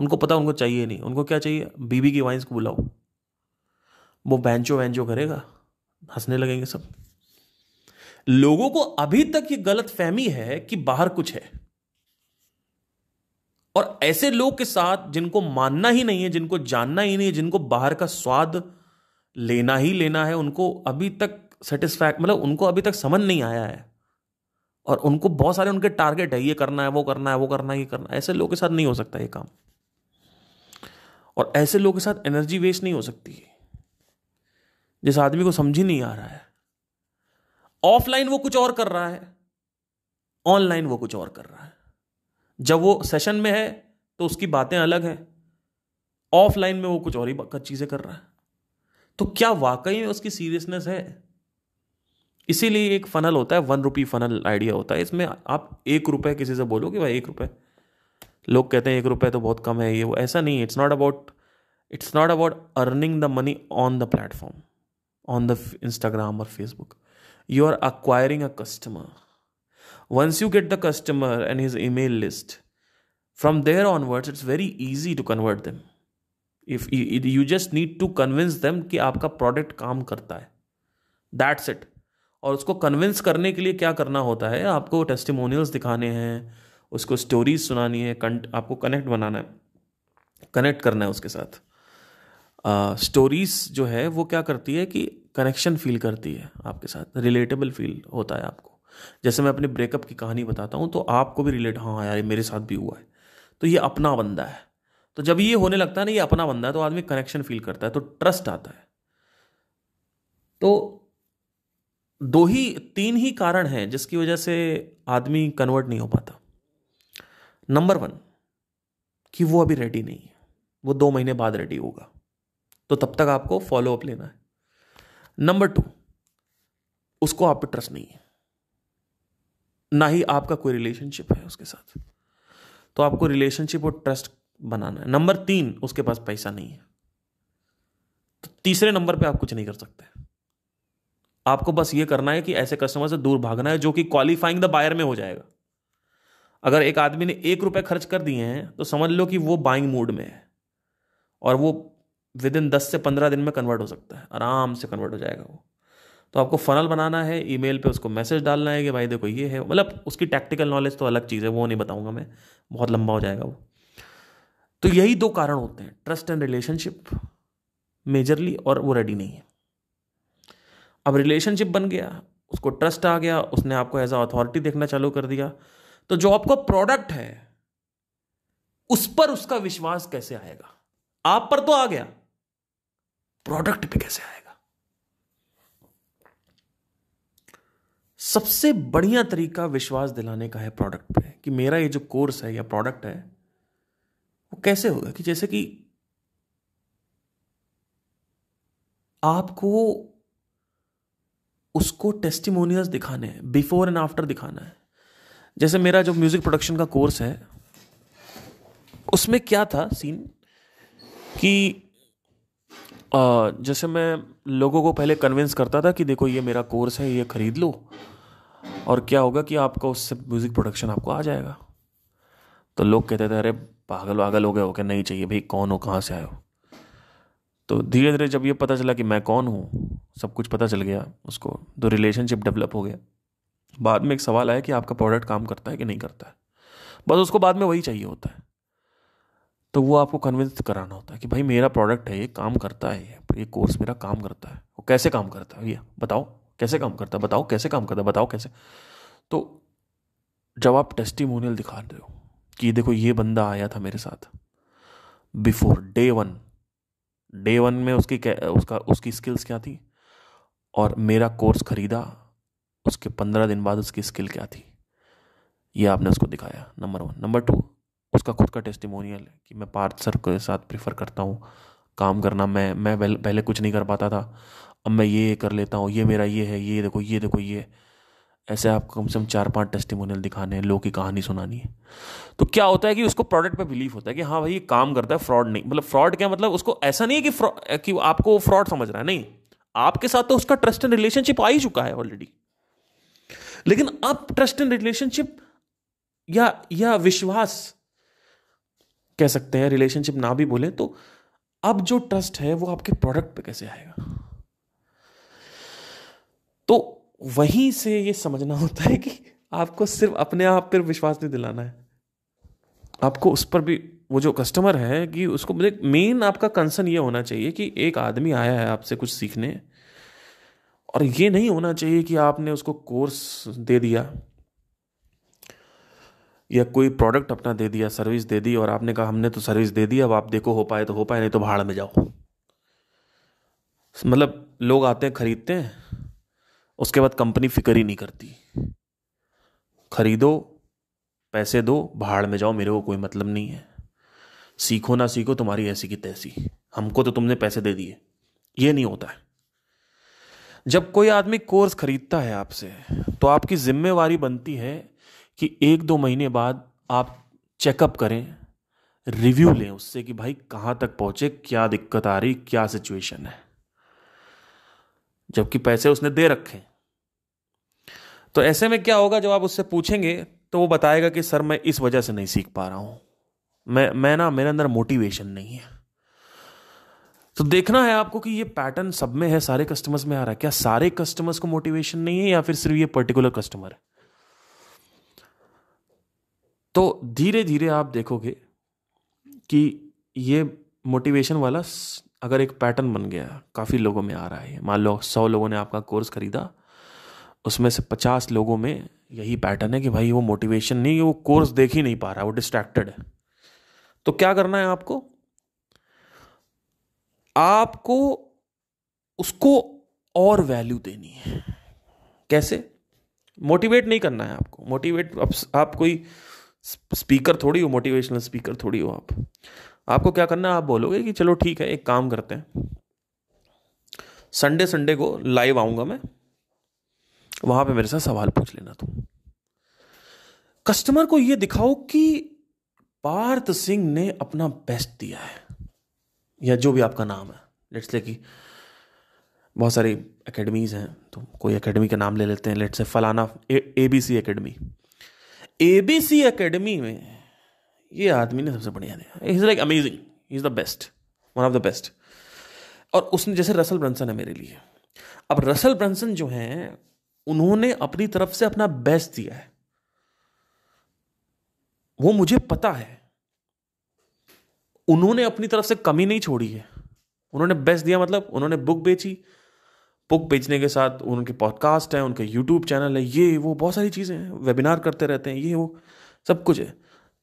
उनको पता उनको चाहिए नहीं उनको क्या चाहिए बीबी की वाइंस को बुलाओ वो बैंचो वैंचो करेगा हंसने लगेंगे सब लोगों को अभी तक ये गलत फहमी है कि बाहर कुछ है और ऐसे लोग के साथ जिनको मानना ही नहीं है जिनको जानना ही नहीं है जिनको बाहर का स्वाद लेना ही लेना है उनको अभी तक सेटिस्फैक्ट मतलब उनको अभी तक समझ नहीं आया है और उनको बहुत सारे उनके टारगेट है ये करना है वो करना है वो करना है ये करना ऐसे लोग के साथ नहीं हो सकता ये काम और ऐसे लोग के साथ एनर्जी वेस्ट नहीं हो सकती है जिस आदमी को समझ ही नहीं आ रहा है ऑफलाइन वो कुछ और कर रहा है ऑनलाइन वो कुछ और कर रहा है जब वो सेशन में है तो उसकी बातें अलग हैं ऑफलाइन में वो कुछ और ही चीज़ें कर रहा है तो क्या वाकई में उसकी सीरियसनेस है इसीलिए एक फनल होता है वन रुपी फनल आइडिया होता है इसमें आप एक रुपए किसी से बोलो कि भाई एक रुपए लोग कहते हैं एक रुपए तो बहुत कम है ये वो ऐसा नहीं है it's not about it's not about earning the money on the platform on the Instagram or Facebook. You are acquiring a customer. Once you get the customer and his email list, from there onwards, it's very easy to convert them. If you just need to convince them कि आपका product काम करता है that's it और उसको कन्विंस करने के लिए क्या करना होता है आपको टेस्टिमोनियल्स दिखाने हैं उसको स्टोरीज सुनानी है आपको कनेक्ट बनाना है कनेक्ट करना है उसके साथ स्टोरीज जो है वो क्या करती है कि कनेक्शन फील करती है आपके साथ रिलेटेबल फील होता है आपको जैसे मैं अपने ब्रेकअप की कहानी बताता हूँ तो आपको भी रिलेट हाँ यार मेरे साथ भी हुआ है तो ये अपना बंदा है तो जब ये होने लगता है ना ये अपना बंदा है तो आदमी कनेक्शन फील करता है तो ट्रस्ट आता है तो दो ही तीन ही कारण हैं जिसकी वजह से आदमी कन्वर्ट नहीं हो पाता नंबर वन कि वो अभी रेडी नहीं है वो दो महीने बाद रेडी होगा तो तब तक आपको फॉलोअप लेना है नंबर टू उसको आप पे ट्रस्ट नहीं है ना ही आपका कोई रिलेशनशिप है उसके साथ तो आपको रिलेशनशिप और ट्रस्ट बनाना है नंबर तीन उसके पास पैसा नहीं है तो तीसरे नंबर पे आप कुछ नहीं कर सकते आपको बस ये करना है कि ऐसे कस्टमर से दूर भागना है जो कि क्वालिफाइंग द बायर में हो जाएगा अगर एक आदमी ने एक रुपए खर्च कर दिए हैं तो समझ लो कि वो बाइंग मूड में है और वो विद इन दस से पंद्रह दिन में कन्वर्ट हो सकता है आराम से कन्वर्ट हो जाएगा वो तो आपको फनल बनाना है ई मेल उसको मैसेज डालना है कि भाई देखो ये है मतलब उसकी टैक्टिकल नॉलेज तो अलग चीज़ है वो नहीं बताऊंगा मैं बहुत लंबा हो जाएगा वो तो यही दो कारण होते हैं ट्रस्ट एंड रिलेशनशिप मेजरली और वो रेडी नहीं है अब रिलेशनशिप बन गया उसको ट्रस्ट आ गया उसने आपको एज अ अथॉरिटी देखना चालू कर दिया तो जो आपका प्रोडक्ट है उस पर उसका विश्वास कैसे आएगा आप पर तो आ गया प्रोडक्ट पे कैसे आएगा सबसे बढ़िया तरीका विश्वास दिलाने का है प्रोडक्ट पे कि मेरा ये जो कोर्स है या प्रोडक्ट है वो कैसे होगा कि जैसे कि आपको उसको टेस्टिमोनियल्स दिखाने हैं बिफोर एंड आफ्टर दिखाना है जैसे मेरा जो म्यूजिक प्रोडक्शन का कोर्स है उसमें क्या था सीन कि जैसे मैं लोगों को पहले कन्विंस करता था कि देखो ये मेरा कोर्स है ये ख़रीद लो और क्या होगा कि आपका उससे म्यूज़िक प्रोडक्शन आपको आ जाएगा तो लोग कहते थे अरे पागल वागल हो गए हो क्या नहीं चाहिए भाई कौन हो कहाँ से आए हो तो धीरे धीरे जब ये पता चला कि मैं कौन हूँ सब कुछ पता चल गया उसको तो रिलेशनशिप डेवलप हो गया बाद में एक सवाल आया कि आपका प्रोडक्ट काम करता है कि नहीं करता है बस उसको बाद में वही चाहिए होता है तो वो आपको कन्विंस कराना होता है कि भाई मेरा प्रोडक्ट है ये काम करता है ये कोर्स मेरा काम करता है वो कैसे काम करता है ये बताओ कैसे काम करता है बताओ कैसे काम करता है बताओ कैसे तो जब आप टेस्टिमोनियल दिखा रहे हो कि देखो ये बंदा आया था मेरे साथ before day one day one में उसकी उसका उसकी स्किल्स क्या थी और मेरा कोर्स खरीदा उसके पंद्रह दिन बाद उसकी स्किल क्या थी ये आपने उसको दिखाया नंबर वन नंबर टू उसका खुद का टेस्टिमोनियल है कि मैं पार्थ सर के साथ प्रेफर करता हूँ काम करना मैं मैं पहले कुछ नहीं कर पाता था अब मैं ये कर लेता हूँ ये मेरा ये है ये देखो ये देखो ये ऐसे आपको कम से कम चार पांच टेस्टिमोनियल दिखाने हैं लोगों की कहानी सुनानी है तो क्या होता है कि उसको प्रोडक्ट पे बिलीव होता है कि हाँ भाई ये काम करता है फ्रॉड नहीं मतलब फ्रॉड क्या मतलब उसको ऐसा नहीं है कि कि आपको फ्रॉड समझ रहा है नहीं आपके साथ तो उसका ट्रस्ट एंड रिलेशनशिप आ ही चुका है ऑलरेडी लेकिन अब ट्रस्ट एंड रिलेशनशिप या या विश्वास कह सकते हैं रिलेशनशिप ना भी बोले तो अब जो ट्रस्ट है वो आपके प्रोडक्ट पे कैसे आएगा तो वहीं से ये समझना होता है कि आपको सिर्फ अपने आप पर विश्वास नहीं दिलाना है आपको उस पर भी वो जो कस्टमर है कि उसको मेन मतलब आपका कंसर्न ये होना चाहिए कि एक आदमी आया है आपसे कुछ सीखने और ये नहीं होना चाहिए कि आपने उसको कोर्स दे दिया या कोई प्रोडक्ट अपना दे दिया सर्विस दे दी और आपने कहा हमने तो सर्विस दे दी अब आप देखो हो पाए तो हो पाए नहीं तो भाड़ में जाओ मतलब लोग आते हैं खरीदते हैं उसके बाद कंपनी फिक्र ही नहीं करती खरीदो पैसे दो भाड़ में जाओ मेरे को कोई मतलब नहीं है सीखो ना सीखो तुम्हारी ऐसी की तैसी हमको तो तुमने पैसे दे दिए ये नहीं होता है जब कोई आदमी कोर्स खरीदता है आपसे तो आपकी जिम्मेवारी बनती है कि एक दो महीने बाद आप चेकअप करें रिव्यू लें उससे कि भाई कहाँ तक पहुँचे क्या दिक्कत आ रही क्या सिचुएशन है जबकि पैसे उसने दे रखे तो ऐसे में क्या होगा जब आप उससे पूछेंगे तो वो बताएगा कि सर मैं इस वजह से नहीं सीख पा रहा हूं मैं मैं ना मेरे अंदर मोटिवेशन नहीं है तो देखना है आपको कि ये पैटर्न सब में है सारे कस्टमर्स में आ रहा है क्या सारे कस्टमर्स को मोटिवेशन नहीं है या फिर सिर्फ ये पर्टिकुलर कस्टमर है तो धीरे धीरे आप देखोगे कि ये मोटिवेशन वाला अगर एक पैटर्न बन गया काफ़ी लोगों में आ रहा है मान लो सौ लोगों ने आपका कोर्स खरीदा उसमें से पचास लोगों में यही पैटर्न है कि भाई वो मोटिवेशन नहीं वो कोर्स देख ही नहीं पा रहा वो डिस्ट्रैक्टेड है तो क्या करना है आपको आपको उसको और वैल्यू देनी है कैसे मोटिवेट नहीं करना है आपको मोटिवेट आप, आप कोई स्पीकर थोड़ी हो मोटिवेशनल स्पीकर थोड़ी हो आप आपको क्या करना है आप बोलोगे कि चलो ठीक है एक काम करते हैं संडे संडे को लाइव आऊंगा मैं वहां पे मेरे साथ सवाल पूछ लेना तुम कस्टमर को यह दिखाओ कि पार्थ सिंह ने अपना बेस्ट दिया है या जो भी आपका नाम है लेट्स ले कि बहुत सारी एकेडमीज हैं तो कोई एकेडमी का नाम ले लेते हैं लेट्स से फलाना A B C academy ABC academy में ये आदमी ने सबसे बढ़िया दिया is like amazing is the best one of the best और उसने जैसे रसल ब्रंसन है मेरे लिए अब रसल ब्रंसन जो हैं उन्होंने अपनी तरफ से अपना बेस्ट दिया है वो मुझे पता है उन्होंने अपनी तरफ से कमी नहीं छोड़ी है उन्होंने बेस्ट दिया मतलब उन्होंने बुक बेची बुक बेचने के साथ उनके पॉडकास्ट हैं उनके यूट्यूब चैनल है ये वो बहुत सारी चीज़ें हैं वेबिनार करते रहते हैं ये वो सब कुछ है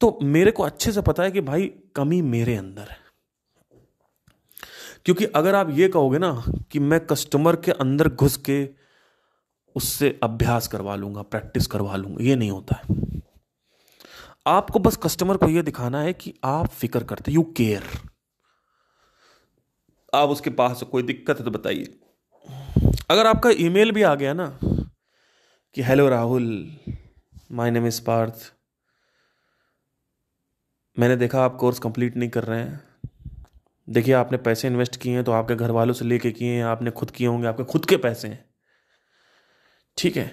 तो मेरे को अच्छे से पता है कि भाई कमी मेरे अंदर है क्योंकि अगर आप ये कहोगे ना कि मैं कस्टमर के अंदर घुस के उससे अभ्यास करवा लूंगा प्रैक्टिस करवा लूंगा ये नहीं होता है आपको बस कस्टमर को यह दिखाना है कि आप फिक्र करते यू केयर आप उसके पास कोई दिक्कत है तो बताइए अगर आपका ईमेल भी आ गया ना कि hello Rahul my name is Parth मैंने देखा आप कोर्स कंप्लीट नहीं कर रहे हैं देखिए आपने पैसे इन्वेस्ट किए हैं तो आपके घर वालों से लेके किए हैं आपने खुद किए होंगे आपके खुद के पैसे हैं ठीक है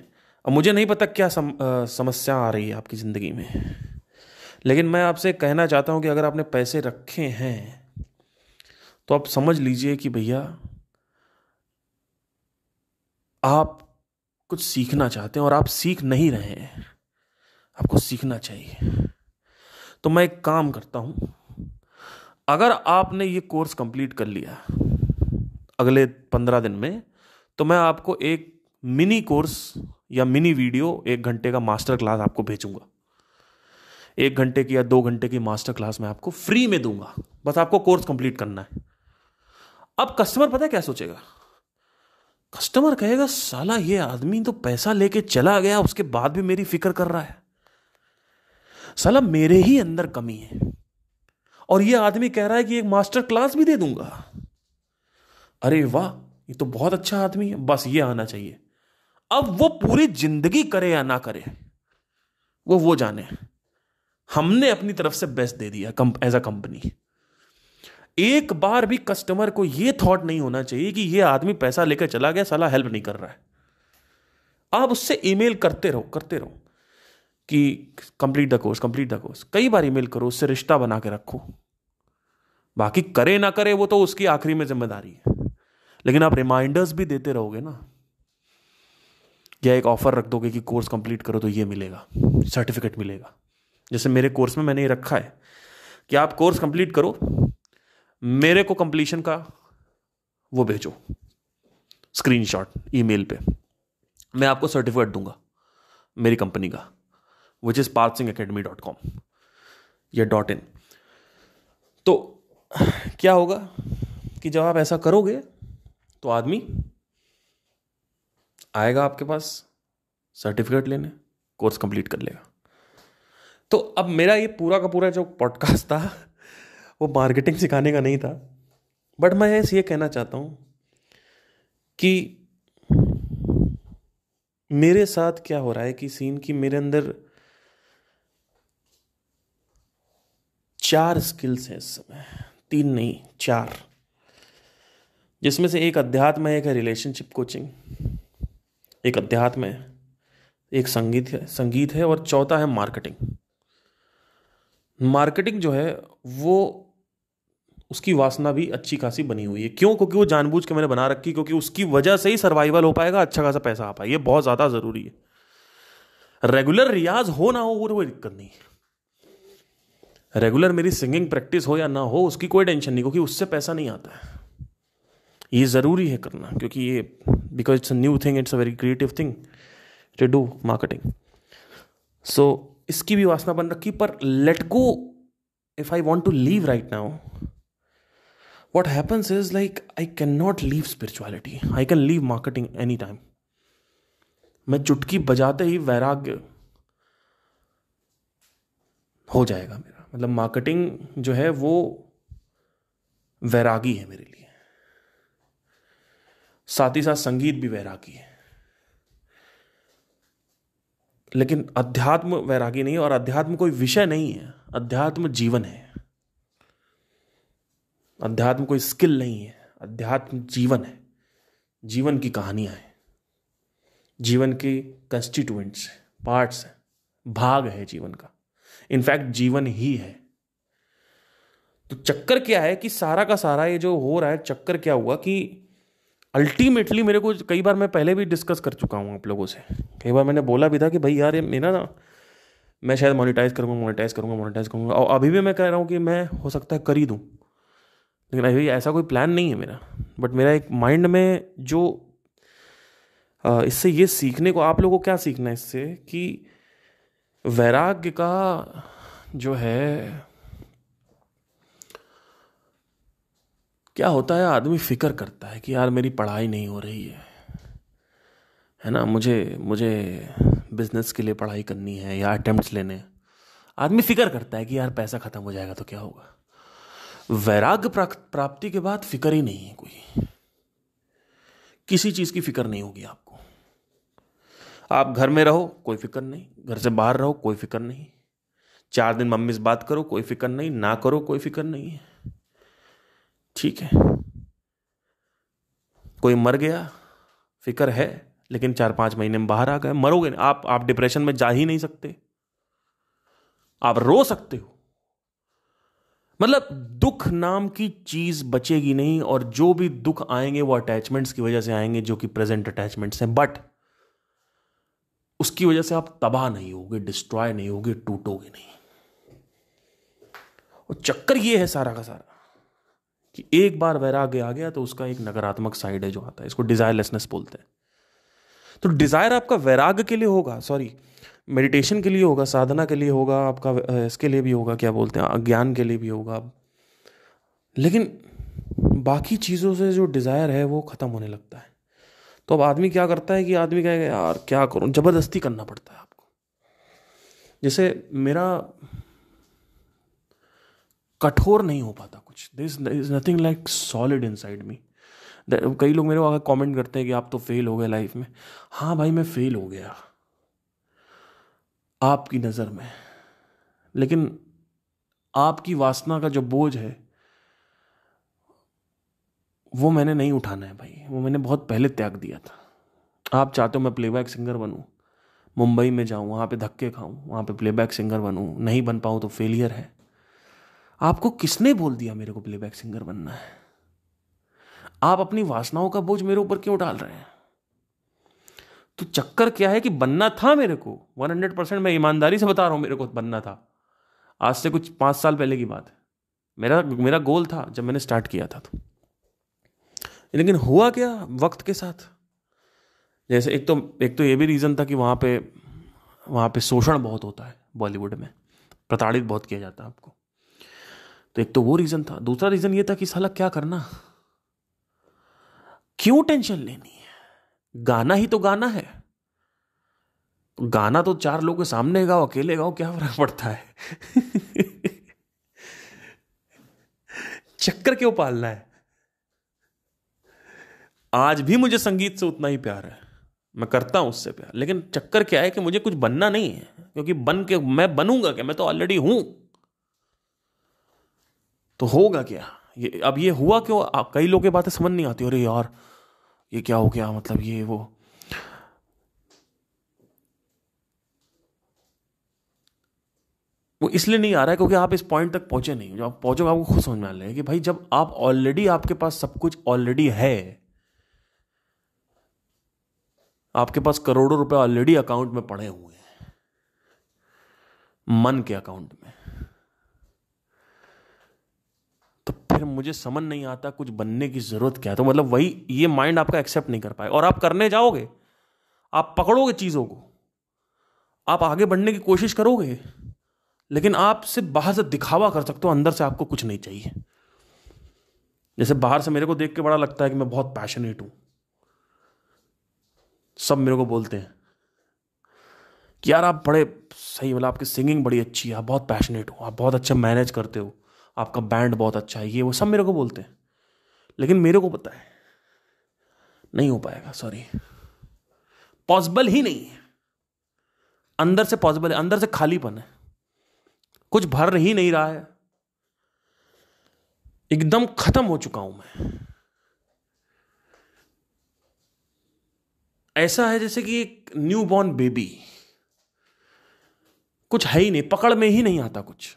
अब मुझे नहीं पता क्या सम, आ, समस्या आ रही है आपकी ज़िंदगी में लेकिन मैं आपसे कहना चाहता हूँ कि अगर आपने पैसे रखे हैं तो आप समझ लीजिए कि भैया आप कुछ सीखना चाहते हैं और आप सीख नहीं रहे हैं आपको सीखना चाहिए तो मैं एक काम करता हूं अगर आपने ये कोर्स कंप्लीट कर लिया अगले पंद्रह दिन में तो मैं आपको एक मिनी कोर्स या मिनी वीडियो एक घंटे का मास्टर क्लास आपको भेजूंगा एक घंटे की या दो घंटे की मास्टर क्लास मैं आपको फ्री में दूंगा बस आपको कोर्स कंप्लीट करना है अब कस्टमर पता है क्या सोचेगा कस्टमर कहेगा साला ये आदमी तो पैसा लेके चला गया उसके बाद भी मेरी फिक्र कर रहा है साला मेरे ही अंदर कमी है और ये आदमी कह रहा है कि एक मास्टर क्लास भी दे दूंगा अरे वाह ये तो बहुत अच्छा आदमी है बस ये आना चाहिए अब वो पूरी जिंदगी करे या ना करे वो वो जाने हमने अपनी तरफ से बेस्ट दे दिया एज अ कंपनी एक बार भी कस्टमर को यह थॉट नहीं होना चाहिए कि यह आदमी पैसा लेकर चला गया साला हेल्प नहीं कर रहा है आप उससे ईमेल करते रहो करते रहो कि complete the course complete the course कई बार ईमेल करो उससे रिश्ता बना के रखो बाकी करे ना करे वो तो उसकी आखिरी में जिम्मेदारी है लेकिन आप रिमाइंडर्स भी देते रहोगे ना या एक ऑफर रख दोगे कि कोर्स कंप्लीट करो तो ये मिलेगा सर्टिफिकेट मिलेगा जैसे मेरे कोर्स में मैंने ये रखा है कि आप कोर्स कंप्लीट करो मेरे को कंप्लीशन का वो भेजो स्क्रीनशॉट ईमेल पे मैं आपको सर्टिफिकेट दूंगा मेरी कंपनी का which is Parth Singh academy dot com या डॉट इन तो क्या होगा कि जब आप ऐसा करोगे तो आदमी आएगा आपके पास सर्टिफिकेट लेने कोर्स कंप्लीट कर लेगा तो अब मेरा ये पूरा का पूरा जो पॉडकास्ट था वो मार्केटिंग सिखाने का नहीं था बट मैं ऐसे ये कहना चाहता हूँ कि मेरे साथ क्या हो रहा है कि सीन की मेरे अंदर चार स्किल्स हैं इस समय तीन नहीं चार जिसमें से एक अध्यात्म है एक है रिलेशनशिप कोचिंग एक अध्यात्म है एक संगीत है संगीत है और चौथा है मार्केटिंग मार्केटिंग जो है वो उसकी वासना भी अच्छी खासी बनी हुई है क्यों क्योंकि वो जानबूझ के मैंने बना रखी क्योंकि उसकी वजह से ही सर्वाइवल हो पाएगा अच्छा खासा पैसा आ पाएगा ये बहुत ज़्यादा ज़रूरी है रेगुलर रियाज हो ना हो वो कोई दिक्कत नहीं रेगुलर मेरी सिंगिंग प्रैक्टिस हो या ना हो उसकी कोई टेंशन नहीं क्योंकि उससे पैसा नहीं आता है ये ज़रूरी है करना क्योंकि ये because it's a new thing it's a very creative thing to do marketing so इसकी भी वासना बन रखी पर let go if I want to leave right now happens is like I can not leave spirituality I can leave marketing any time मैं चुटकी बजाते ही वैराग्य हो जाएगा मेरा मतलब मार्केटिंग जो है वो वैरागी है मेरे लिए साथ ही साथ संगीत भी वैरागी है लेकिन अध्यात्म वैरागी नहीं और अध्यात्म कोई विषय नहीं है अध्यात्म जीवन है अध्यात्म कोई स्किल नहीं है अध्यात्म जीवन है जीवन की कहानियां हैं जीवन के कंस्टिट्यूएंट्स हैं पार्ट्स हैं भाग है जीवन का इनफैक्ट जीवन ही है तो चक्कर क्या है कि सारा का सारा ये जो हो रहा है चक्कर क्या हुआ कि अल्टीमेटली मेरे को कई बार मैं पहले भी डिस्कस कर चुका हूँ आप लोगों से कई बार मैंने बोला भी था कि भाई यार ये मेरा ना मैं शायद मोनिटाइज करूँगा मोनिटाइज करूँगा मोनिटाइज करूँगा और अभी भी मैं कह रहा हूँ कि मैं हो सकता है कर ही दूँ लेकिन अभी ऐसा कोई प्लान नहीं है मेरा बट मेरा एक माइंड में जो इससे ये सीखने को आप लोगों को क्या सीखना है इससे कि वैराग्य का जो है क्या होता है आदमी फिक्र करता है कि यार मेरी पढ़ाई नहीं हो रही है है ना मुझे मुझे बिजनेस के लिए पढ़ाई करनी है या अटेम्प्ट्स लेने आदमी फिक्र करता है कि यार पैसा ख़त्म हो जाएगा तो क्या होगा वैराग्य प्राप्ति के बाद फिक्र ही नहीं है कोई किसी चीज की फिक्र नहीं होगी आपको आप घर में रहो कोई फिक्र नहीं घर से बाहर रहो कोई फिक्र नहीं चार दिन मम्मी से बात करो कोई फिक्र नहीं ना करो कोई फिक्र नहीं है ठीक है कोई मर गया फिक्र है लेकिन चार पांच महीने में बाहर आ गए मरोगे नहीं आप आप डिप्रेशन में जा ही नहीं सकते आप रो सकते हो मतलब दुख नाम की चीज़ बचेगी नहीं और जो भी दुख आएंगे वो अटैचमेंट्स की वजह से आएंगे जो कि प्रेजेंट अटैचमेंट्स हैं बट उसकी वजह से आप तबाह नहीं होगे डिस्ट्रॉय नहीं होगे टूटोगे नहीं और चक्कर ये है सारा का सारा कि एक बार वैराग्य आ गया तो उसका एक नकारात्मक साइड है जो आता है इसको डिजायरलेसनेस बोलते हैं तो डिजायर आपका वैराग्य के लिए होगा सॉरी मेडिटेशन के लिए होगा साधना के लिए होगा आपका इसके लिए भी होगा क्या बोलते हैं ज्ञान के लिए भी होगा लेकिन बाकी चीज़ों से जो डिज़ायर है वो ख़त्म होने लगता है तो अब आदमी क्या करता है कि आदमी कहेगा यार क्या करूँ ज़बरदस्ती करना पड़ता है आपको जैसे मेरा कठोर नहीं हो पाता कुछ this is nothing like solid inside me कई लोग मेरे को आगे कॉमेंट करते हैं कि आप तो फेल हो गए लाइफ में हाँ भाई मैं फेल हो गया आपकी नज़र में लेकिन आपकी वासना का जो बोझ है वो मैंने नहीं उठाना है भाई वो मैंने बहुत पहले त्याग दिया था आप चाहते हो मैं प्लेबैक सिंगर बनूं मुंबई में जाऊं वहाँ पे धक्के खाऊं वहाँ पे प्लेबैक सिंगर बनूं नहीं बन पाऊं तो फेलियर है आपको किसने बोल दिया मेरे को प्लेबैक सिंगर बनना है आप अपनी वासनाओं का बोझ मेरे ऊपर क्यों डाल रहे हैं चक्कर क्या है कि बनना था मेरे को वन हंड्रेड परसेंट मैं ईमानदारी से बता रहा हूँ मेरे को बनना था आज से कुछ पाँच साल पहले की बात है मेरा मेरा गोल था जब मैंने स्टार्ट किया था तो लेकिन हुआ क्या वक्त के साथ जैसे एक तो एक तो ये भी रीज़न था कि वहाँ पे वहाँ पे शोषण बहुत होता है बॉलीवुड में प्रताड़ित बहुत किया जाता है आपको तो एक तो वो रीज़न था दूसरा रीज़न ये था कि साला क्या करना क्यों टेंशन लेनी है गाना ही तो गाना है गाना तो चार लोग के सामने गाओ अकेले गाओ क्या फर्क पड़ता है चक्कर क्यों पालना है आज भी मुझे संगीत से उतना ही प्यार है मैं करता हूं उससे प्यार लेकिन चक्कर क्या है कि मुझे कुछ बनना नहीं है क्योंकि बन के मैं बनूंगा क्या मैं तो ऑलरेडी हूं तो होगा क्या ये अब ये हुआ क्यों कई लोग की बातें समझ नहीं आती अरे यार ये क्या हो गया मतलब ये वो वो इसलिए नहीं आ रहा है क्योंकि आप इस पॉइंट तक पहुंचे नहीं जब आप पहुंचोगे आपको खुद समझ में आने कि भाई जब आप ऑलरेडी आपके पास सब कुछ ऑलरेडी है आपके पास करोड़ों रुपए ऑलरेडी अकाउंट में पड़े हुए हैं मन के अकाउंट में तो फिर मुझे समझ नहीं आता कुछ बनने की जरूरत क्या है तो मतलब वही ये माइंड आपका एक्सेप्ट नहीं कर पाए और आप करने जाओगे आप पकड़ोगे चीजों को आप आगे बढ़ने की कोशिश करोगे लेकिन आप सिर्फ बाहर से दिखावा कर सकते हो अंदर से आपको कुछ नहीं चाहिए जैसे बाहर से मेरे को देख के बड़ा लगता है कि मैं बहुत पैशनेट हूं सब मेरे को बोलते हैं कि यार आप बड़े सही मतलब आपकी सिंगिंग बड़ी अच्छी है आप बहुत पैशनेट हो आप बहुत अच्छा मैनेज करते हो आपका बैंड बहुत अच्छा है ये वो सब मेरे को बोलते हैं लेकिन मेरे को पता है नहीं हो पाएगा सॉरी पॉसिबल ही नहीं है अंदर से पॉसिबल है अंदर से खालीपन है कुछ भर ही नहीं रहा है एकदम खत्म हो चुका हूं मैं ऐसा है जैसे कि एक न्यू बॉर्न बेबी कुछ है ही नहीं पकड़ में ही नहीं आता कुछ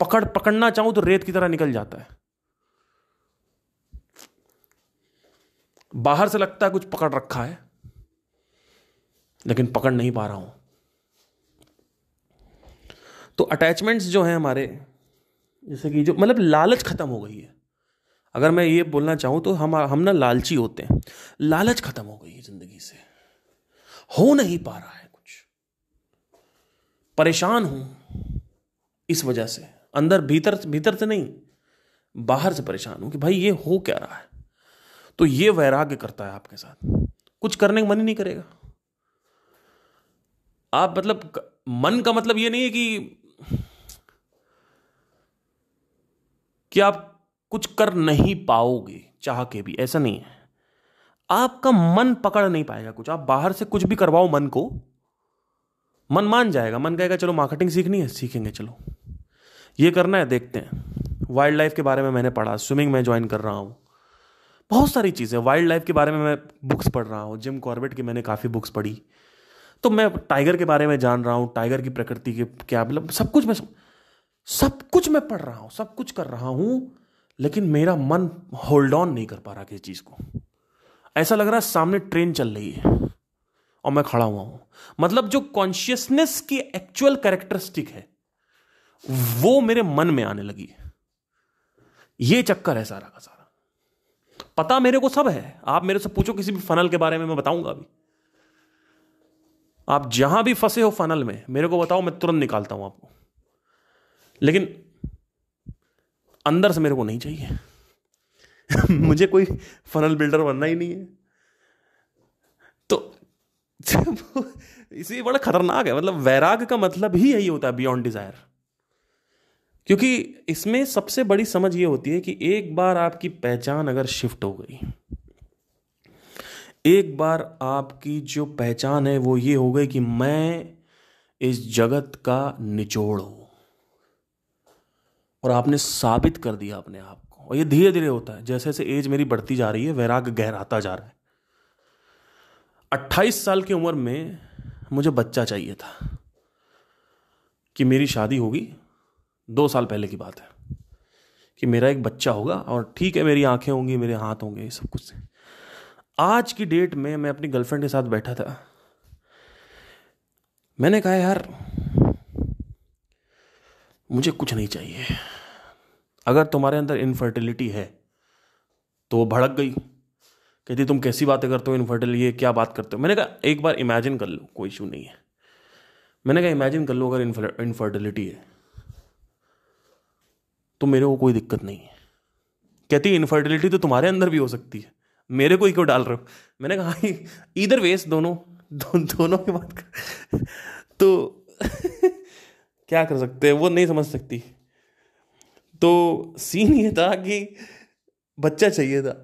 पकड़ पकड़ना चाहूं तो रेत की तरह निकल जाता है बाहर से लगता है कुछ पकड़ रखा है लेकिन पकड़ नहीं पा रहा हूं तो अटैचमेंट्स जो हैं हमारे जैसे कि जो मतलब लालच ख़त्म हो गई है अगर मैं ये बोलना चाहूँ तो हम हम ना लालची होते हैं लालच ख़त्म हो गई है ज़िंदगी से हो नहीं पा रहा है कुछ परेशान हूं इस वजह से अंदर भीतर भीतर से नहीं बाहर से परेशान हूं कि भाई ये हो क्या रहा है तो ये वैराग्य करता है आपके साथ कुछ करने का मन ही नहीं करेगा आप मतलब मन का मतलब ये नहीं है कि कि आप कुछ कर नहीं पाओगे चाह के भी ऐसा नहीं है आपका मन पकड़ नहीं पाएगा कुछ आप बाहर से कुछ भी करवाओ मन को मन मान जाएगा मन कहेगा चलो मार्केटिंग सीखनी है सीखेंगे चलो ये करना है देखते हैं वाइल्ड लाइफ के बारे में मैंने पढ़ा स्विमिंग में ज्वाइन कर रहा हूँ बहुत सारी चीज़ें वाइल्ड लाइफ के बारे में मैं बुक्स पढ़ रहा हूँ जिम कॉर्बेट की मैंने काफ़ी बुक्स पढ़ी तो मैं टाइगर के बारे में जान रहा हूँ टाइगर की प्रकृति के क्या मतलब सब कुछ मैं सब कुछ मैं पढ़ रहा हूँ सब कुछ कर रहा हूँ लेकिन मेरा मन होल्ड ऑन नहीं कर पा रहा किसी चीज़ को ऐसा लग रहा है सामने ट्रेन चल रही है और मैं खड़ा हुआ हूँ मतलब जो कॉन्शियसनेस की एक्चुअल कैरेक्टरिस्टिक है वो मेरे मन में आने लगी है ये चक्कर है सारा का सारा पता मेरे को सब है आप मेरे से पूछो किसी भी फनल के बारे में मैं बताऊंगा अभी आप जहां भी फंसे हो फनल में मेरे को बताओ मैं तुरंत निकालता हूं आपको लेकिन अंदर से मेरे को नहीं चाहिए मुझे कोई फनल बिल्डर बनना ही नहीं है तो इसी बड़ा खतरनाक है मतलब वैराग का मतलब ही यही होता है बियॉन्ड डिजायर क्योंकि इसमें सबसे बड़ी समझ ये होती है कि एक बार आपकी पहचान अगर शिफ्ट हो गई एक बार आपकी जो पहचान है वो ये हो गई कि मैं इस जगत का निचोड़ हूं और आपने साबित कर दिया अपने आप को और ये धीरे धीरे होता है जैसे जैसे एज मेरी बढ़ती जा रही है वैराग गहराता जा रहा है अट्ठाईस साल की उम्र में मुझे बच्चा चाहिए था कि मेरी शादी होगी दो साल पहले की बात है कि मेरा एक बच्चा होगा और ठीक है मेरी आंखें होंगी मेरे हाथ होंगे सब कुछ आज की डेट में मैं अपनी गर्लफ्रेंड के साथ बैठा था मैंने कहा यार मुझे कुछ नहीं चाहिए अगर तुम्हारे अंदर इनफर्टिलिटी है तो वो भड़क गई कहती तुम कैसी बातें करते हो इनफर्टिल ये क्या बात करते हो मैंने कहा एक बार इमेजिन कर लो कोई इशू नहीं है मैंने कहा इमेजिन कर लो अगर इनफर्टिलिटी है तो मेरे को कोई दिक्कत नहीं है कहती इनफर्टिलिटी तो तुम्हारे अंदर भी हो सकती है मेरे को ही क्यों डाल रहे हो मैंने कहा हाँ, इधर वेस दोनों दो, दोनों की बात कर तो क्या कर सकते हैं वो नहीं समझ सकती तो सीन ये था कि बच्चा चाहिए था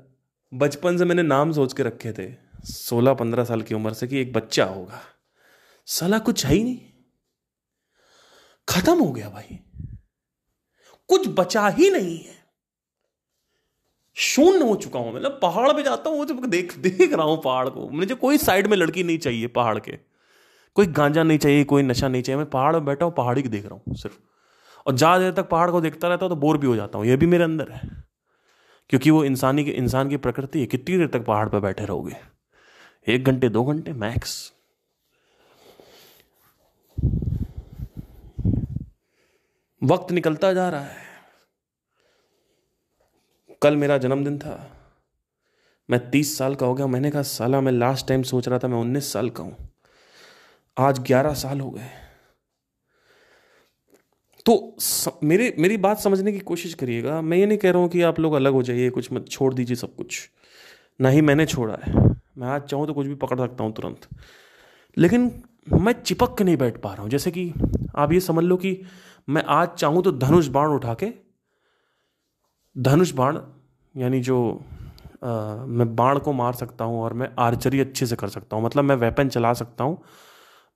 बचपन से मैंने नाम सोच के रखे थे सोलह पंद्रह साल की उम्र से कि एक बच्चा होगा सलाह कुछ है ही नहीं खत्म हो गया भाई कुछ बचा ही नहीं है शून्य हो चुका हूं मतलब पहाड़ पे जाता हूं जब तो देख देख रहा हूं पहाड़ को मुझे कोई साइड में लड़की नहीं चाहिए पहाड़ के कोई गांजा नहीं चाहिए कोई नशा नहीं चाहिए मैं पहाड़ में बैठा हूं पहाड़ी की देख रहा हूं सिर्फ और ज़्यादा देर तक पहाड़ को देखता रहता हूं तो बोर भी हो जाता हूं यह भी मेरे अंदर है क्योंकि वो इंसानी इंसान की प्रकृति है कितनी देर तक पहाड़ पर बैठे रहोगे एक घंटे दो घंटे मैक्स वक्त निकलता जा रहा है कल मेरा जन्मदिन था मैं तीस साल का हो गया मैंने कहा साला मैं लास्ट टाइम सोच रहा था मैं उन्नीस साल का हूं आज ग्यारह साल हो गए तो स, मेरे मेरी बात समझने की कोशिश करिएगा मैं ये नहीं कह रहा हूं कि आप लोग अलग हो जाइए कुछ मत छोड़ दीजिए सब कुछ ना ही मैंने छोड़ा है मैं आज चाहूं तो कुछ भी पकड़ सकता हूं तुरंत लेकिन मैं चिपक के नहीं बैठ पा रहा हूं जैसे कि आप ये समझ लो कि मैं आज चाहूं तो धनुष बाण उठा के धनुष बाण यानी जो आ, मैं बाण को मार सकता हूँ और मैं आर्चरी अच्छे से कर सकता हूँ मतलब मैं वेपन चला सकता हूँ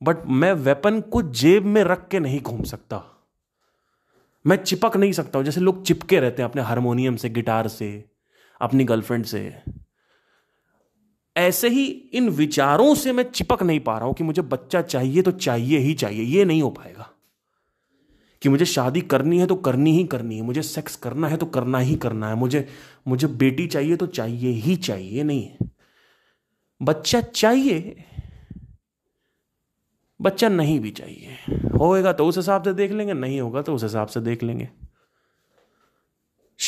बट मैं वेपन को जेब में रख के नहीं घूम सकता मैं चिपक नहीं सकता हूँ जैसे लोग चिपके रहते हैं अपने हारमोनियम से गिटार से अपनी गर्लफ्रेंड से ऐसे ही इन विचारों से मैं चिपक नहीं पा रहा हूं कि मुझे बच्चा चाहिए तो चाहिए ही चाहिए ये नहीं हो पाएगा कि मुझे शादी करनी है तो करनी ही करनी है मुझे सेक्स करना है तो करना ही करना है मुझे मुझे बेटी चाहिए तो चाहिए ही चाहिए नहीं है बच्चा चाहिए बच्चा नहीं भी चाहिए होएगा तो उस हिसाब से देख लेंगे नहीं होगा तो उस हिसाब से देख लेंगे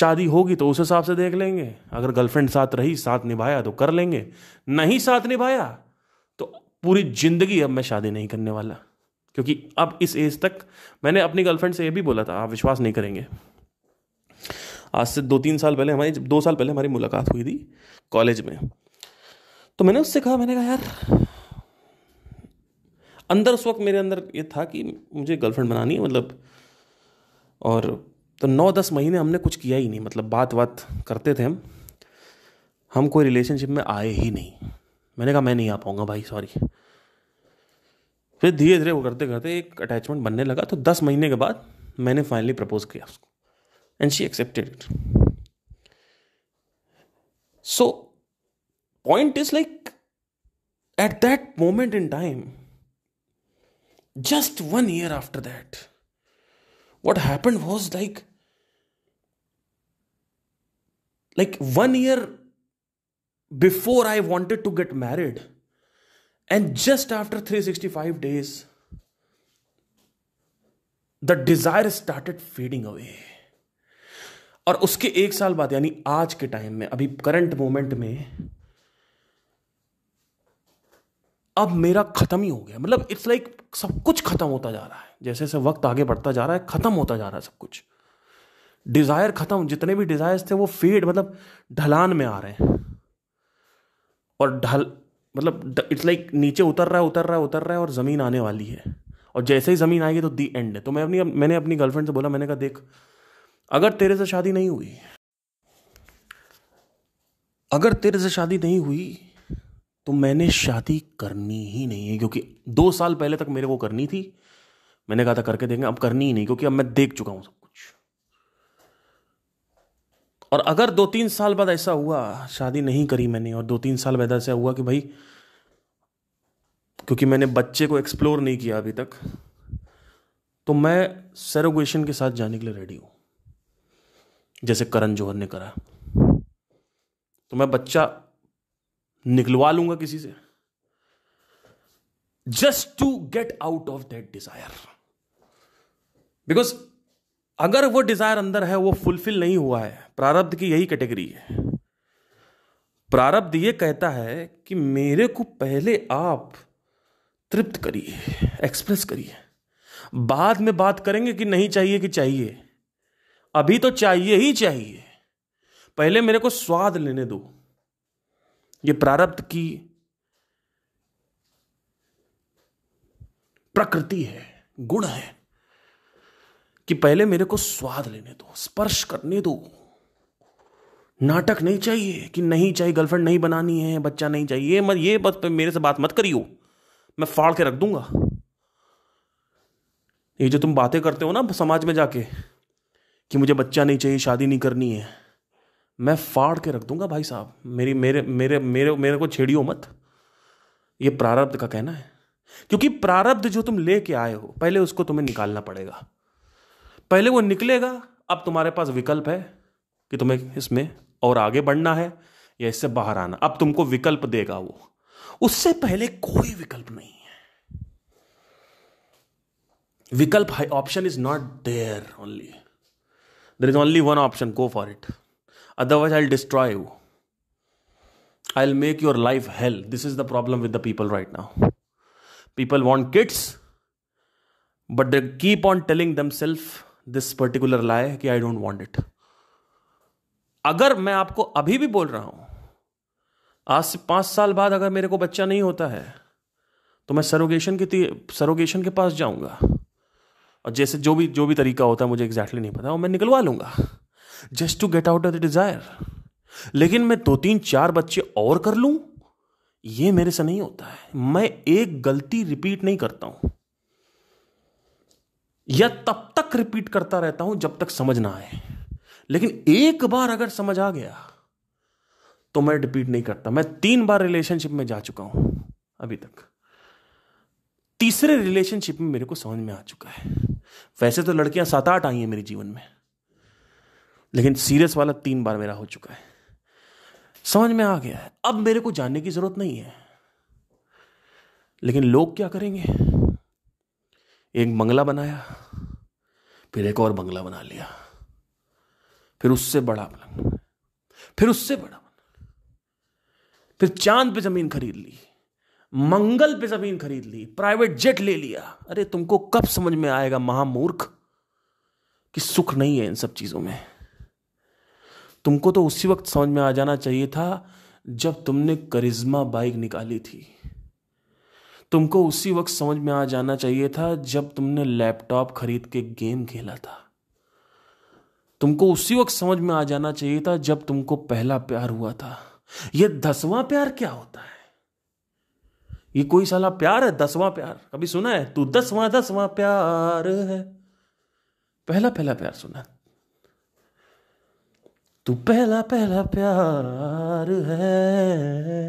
शादी होगी तो उस हिसाब से देख लेंगे अगर गर्लफ्रेंड साथ रही साथ निभाया तो कर लेंगे नहीं साथ निभाया तो पूरी जिंदगी अब मैं शादी नहीं करने वाला क्योंकि अब इस एज तक मैंने अपनी गर्लफ्रेंड से यह भी बोला था आप विश्वास नहीं करेंगे आज से दो तीन साल पहले हमारी दो साल पहले हमारी मुलाकात हुई थी कॉलेज में तो मैंने उससे कहा मैंने कहा यार अंदर उस वक्त मेरे अंदर ये था कि मुझे गर्लफ्रेंड बनानी है मतलब और तो नौ दस महीने हमने कुछ किया ही नहीं मतलब बात बात करते थे हम हम कोई रिलेशनशिप में आए ही नहीं मैंने कहा मैं नहीं आ पाऊँगा भाई सॉरी फिर धीरे धीरे वो करते करते एक अटैचमेंट बनने लगा तो दस महीने के बाद मैंने फाइनली प्रपोज किया उसको and she accepted it so point is like at that moment in time just one year after that what happen was like like one year before I wanted to get married and just after three sixty five days the desire started fading away और उसके एक साल बाद यानी आज के टाइम में अभी करंट मोमेंट में अब मेरा खत्म ही हो गया मतलब इट्स लाइक like सब कुछ खत्म होता जा रहा है जैसे जैसे वक्त आगे बढ़ता जा रहा है खत्म होता जा रहा है सब कुछ डिजायर खत्म जितने भी डिजायर्स थे वो फेड मतलब ढलान में आ रहे हैं और ढल मतलब इट्स लाइक नीचे उतर रहा है उतर रहा है उतर रहा है और ज़मीन आने वाली है और जैसे ही ज़मीन आएगी तो दी एंड है तो मैं अपनी मैंने अपनी गर्लफ्रेंड से बोला मैंने कहा देख अगर तेरे से शादी नहीं हुई अगर तेरे से शादी नहीं हुई तो मैंने शादी करनी ही नहीं है क्योंकि दो साल पहले तक मेरे को करनी थी मैंने कहा था करके देंगे अब करनी ही नहीं क्योंकि अब मैं देख चुका हूँ सब और अगर दो तीन साल बाद ऐसा हुआ शादी नहीं करी मैंने और दो तीन साल बाद ऐसा हुआ कि भाई क्योंकि मैंने बच्चे को एक्सप्लोर नहीं किया अभी तक तो मैं सेरोगेशन के साथ जाने के लिए रेडी हूं जैसे करण जौहर ने करा तो मैं बच्चा निकलवा लूंगा किसी से just to get out of that desire because अगर वो डिज़ायर अंदर है वो फुलफिल नहीं हुआ है प्रारब्ध की यही कैटेगरी है प्रारब्ध ये कहता है कि मेरे को पहले आप तृप्त करिए एक्सप्रेस करिए बाद में बात करेंगे कि नहीं चाहिए कि चाहिए अभी तो चाहिए ही चाहिए पहले मेरे को स्वाद लेने दो ये प्रारब्ध की प्रकृति है गुण है कि पहले मेरे को स्वाद लेने दो स्पर्श करने दो नाटक नहीं चाहिए कि नहीं चाहिए गर्लफ्रेंड नहीं बनानी है बच्चा नहीं चाहिए मत ये बस मेरे से बात मत करियो मैं फाड़ के रख दूंगा ये जो तुम बातें करते हो ना समाज में जाके कि मुझे बच्चा नहीं चाहिए शादी नहीं करनी है मैं फाड़ के रख दूंगा भाई साहब मेरी मेरे मेरे मेरे मेरे को छेड़ियो मत ये प्रारब्ध का कहना है क्योंकि प्रारब्ध जो तुम लेके आए हो पहले उसको तुम्हें निकालना पड़ेगा पहले वो निकलेगा अब तुम्हारे पास विकल्प है कि तुम्हें इसमें और आगे बढ़ना है या इससे बाहर आना अब तुमको विकल्प देगा वो उससे पहले कोई विकल्प नहीं है विकल्प है option is not there only there is only one option go for it otherwise I destroy you I will make your life hell this is the problem with the people right now people want kids but they keep on telling themselves this particular लाए कि आई डोंट वॉन्ट इट अगर मैं आपको अभी भी बोल रहा हूं आज से पांच साल बाद अगर मेरे को बच्चा नहीं होता है तो मैं सरोगेशन के सरोगेशन के पास जाऊंगा और जैसे जो भी जो भी तरीका होता है मुझे एग्जैक्टली नहीं पता वो मैं निकलवा लूंगा just to get out of the desire लेकिन मैं दो तीन चार बच्चे और कर लूं ये मेरे से नहीं होता है मैं एक गलती रिपीट नहीं करता हूं या तब तक रिपीट करता रहता हूं जब तक समझ ना आए लेकिन एक बार अगर समझ आ गया तो मैं रिपीट नहीं करता मैं तीन बार रिलेशनशिप में जा चुका हूं अभी तक तीसरे रिलेशनशिप में मेरे को समझ में आ चुका है वैसे तो लड़कियां सात आठ आई हैं मेरे जीवन में लेकिन सीरियस वाला तीन बार मेरा हो चुका है समझ में आ गया है अब मेरे को जानने की जरूरत नहीं है लेकिन लोग क्या करेंगे एक बंगला बनाया फिर एक और बंगला बना लिया फिर उससे बड़ा प्लान फिर उससे बड़ा फिर चांद पे जमीन खरीद ली मंगल पे जमीन खरीद ली प्राइवेट जेट ले लिया अरे तुमको कब समझ में आएगा महामूर्ख कि सुख नहीं है इन सब चीजों में तुमको तो उसी वक्त समझ में आ जाना चाहिए था जब तुमने करिश्मा बाइक निकाली थी तुमको उसी वक्त समझ में आ जाना चाहिए था जब तुमने लैपटॉप खरीद के गेम खेला था तुमको उसी वक्त समझ में आ जाना चाहिए था जब तुमको पहला प्यार हुआ था यह दसवां प्यार क्या होता है ये कोई साला प्यार है दसवां प्यार कभी सुना है तू दसवां दसवां प्यार है पहला पहला प्यार सुना तू पहला पहला प्यार है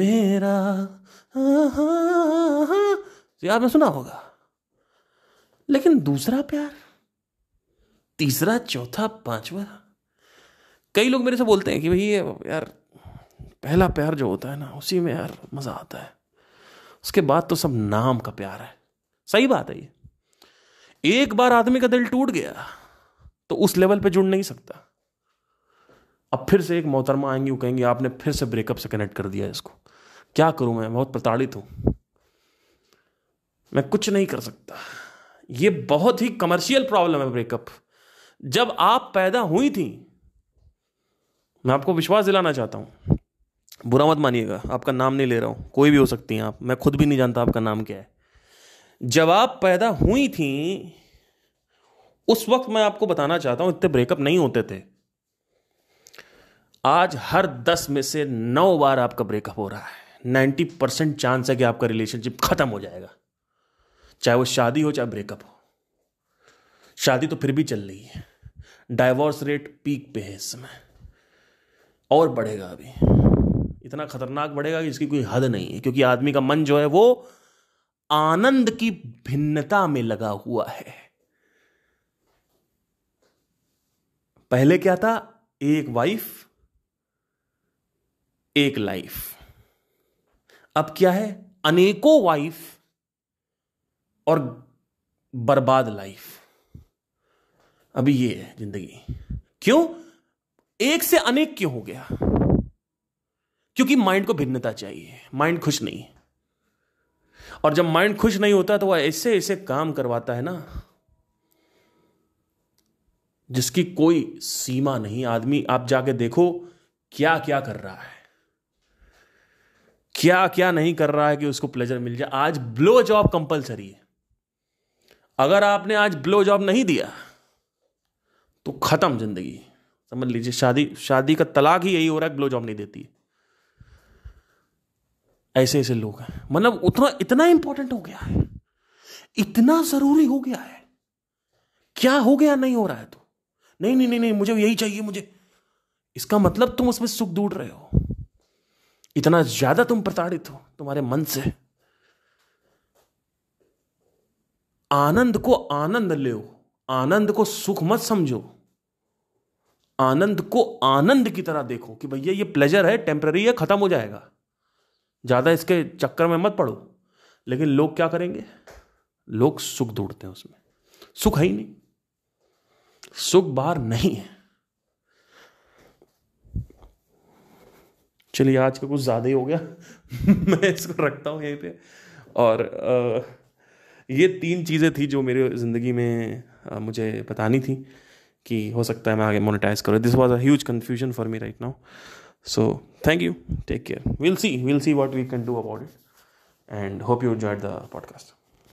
मेरा तो मैं सुना होगा लेकिन दूसरा प्यार तीसरा चौथा पांचवा कई लोग मेरे से बोलते हैं कि भाई यार पहला प्यार जो होता है ना उसी में यार मज़ा आता है उसके बाद तो सब नाम का प्यार है सही बात है ये एक बार आदमी का दिल टूट गया तो उस लेवल पे जुड़ नहीं सकता अब फिर से एक मोहतरमा आएंगी वो कहेंगी आपने फिर से ब्रेकअप से कनेक्ट कर दिया इसको क्या करूं मैं बहुत प्रताड़ित हूं मैं कुछ नहीं कर सकता ये बहुत ही कमर्शियल प्रॉब्लम है ब्रेकअप जब आप पैदा हुई थी मैं आपको विश्वास दिलाना चाहता हूं बुरा मत मानिएगा आपका नाम नहीं ले रहा हूं कोई भी हो सकती हैं आप मैं खुद भी नहीं जानता आपका नाम क्या है जब आप पैदा हुई थी उस वक्त मैं आपको बताना चाहता हूं इतने ब्रेकअप नहीं होते थे आज हर दस में से नौ बार आपका ब्रेकअप हो रहा है नाइन्टी परसेंट चांस है कि आपका रिलेशनशिप खत्म हो जाएगा चाहे वो शादी हो चाहे ब्रेकअप हो शादी तो फिर भी चल रही है डाइवोर्स रेट पीक पे है इस समय और बढ़ेगा अभी इतना खतरनाक बढ़ेगा कि इसकी कोई हद नहीं है क्योंकि आदमी का मन जो है वो आनंद की भिन्नता में लगा हुआ है पहले क्या था एक वाइफ एक लाइफ अब क्या है अनेकों वाइफ और बर्बाद लाइफ अभी ये है जिंदगी क्यों एक से अनेक क्यों हो गया क्योंकि माइंड को भिन्नता चाहिए माइंड खुश नहीं और जब माइंड खुश नहीं होता तो वह ऐसे ऐसे काम करवाता है ना जिसकी कोई सीमा नहीं आदमी आप जाके देखो क्या क्या कर रहा है क्या क्या नहीं कर रहा है कि उसको प्लेजर मिल जाए आज ब्लो जॉब कंपलसरी है अगर आपने आज ब्लो जॉब नहीं दिया तो खत्म जिंदगी समझ लीजिए शादी शादी का तलाक ही यही हो रहा है ब्लो जॉब नहीं देती ऐसे ऐसे लोग हैं मतलब उतना इतना इंपॉर्टेंट हो गया है इतना जरूरी हो गया है क्या हो गया नहीं हो रहा है तो नहीं नहीं नहीं नहीं मुझे यही चाहिए मुझे इसका मतलब तुम उसमें सुख दूर रहे हो इतना ज्यादा तुम प्रताड़ित हो तुम्हारे मन से आनंद को आनंद ले आनंद को सुख मत समझो आनंद को आनंद की तरह देखो कि भैया ये प्लेजर है टेम्प्ररी है खत्म हो जाएगा ज़्यादा इसके चक्कर में मत पड़ो लेकिन लोग क्या करेंगे लोग सुख ढूंढते हैं उसमें सुख है ही नहीं सुख बाहर नहीं है चलिए आज का कुछ ज़्यादा ही हो गया मैं इसको रखता हूँ यहीं पे और आ, ये तीन चीज़ें थी जो मेरे ज़िंदगी में आ, मुझे बतानी थी कि हो सकता है मैं आगे मोनिटाइज करूँ this was a confusion for me right now so thank you take care will see will see what we can do about it and hope you enjoyed the podcast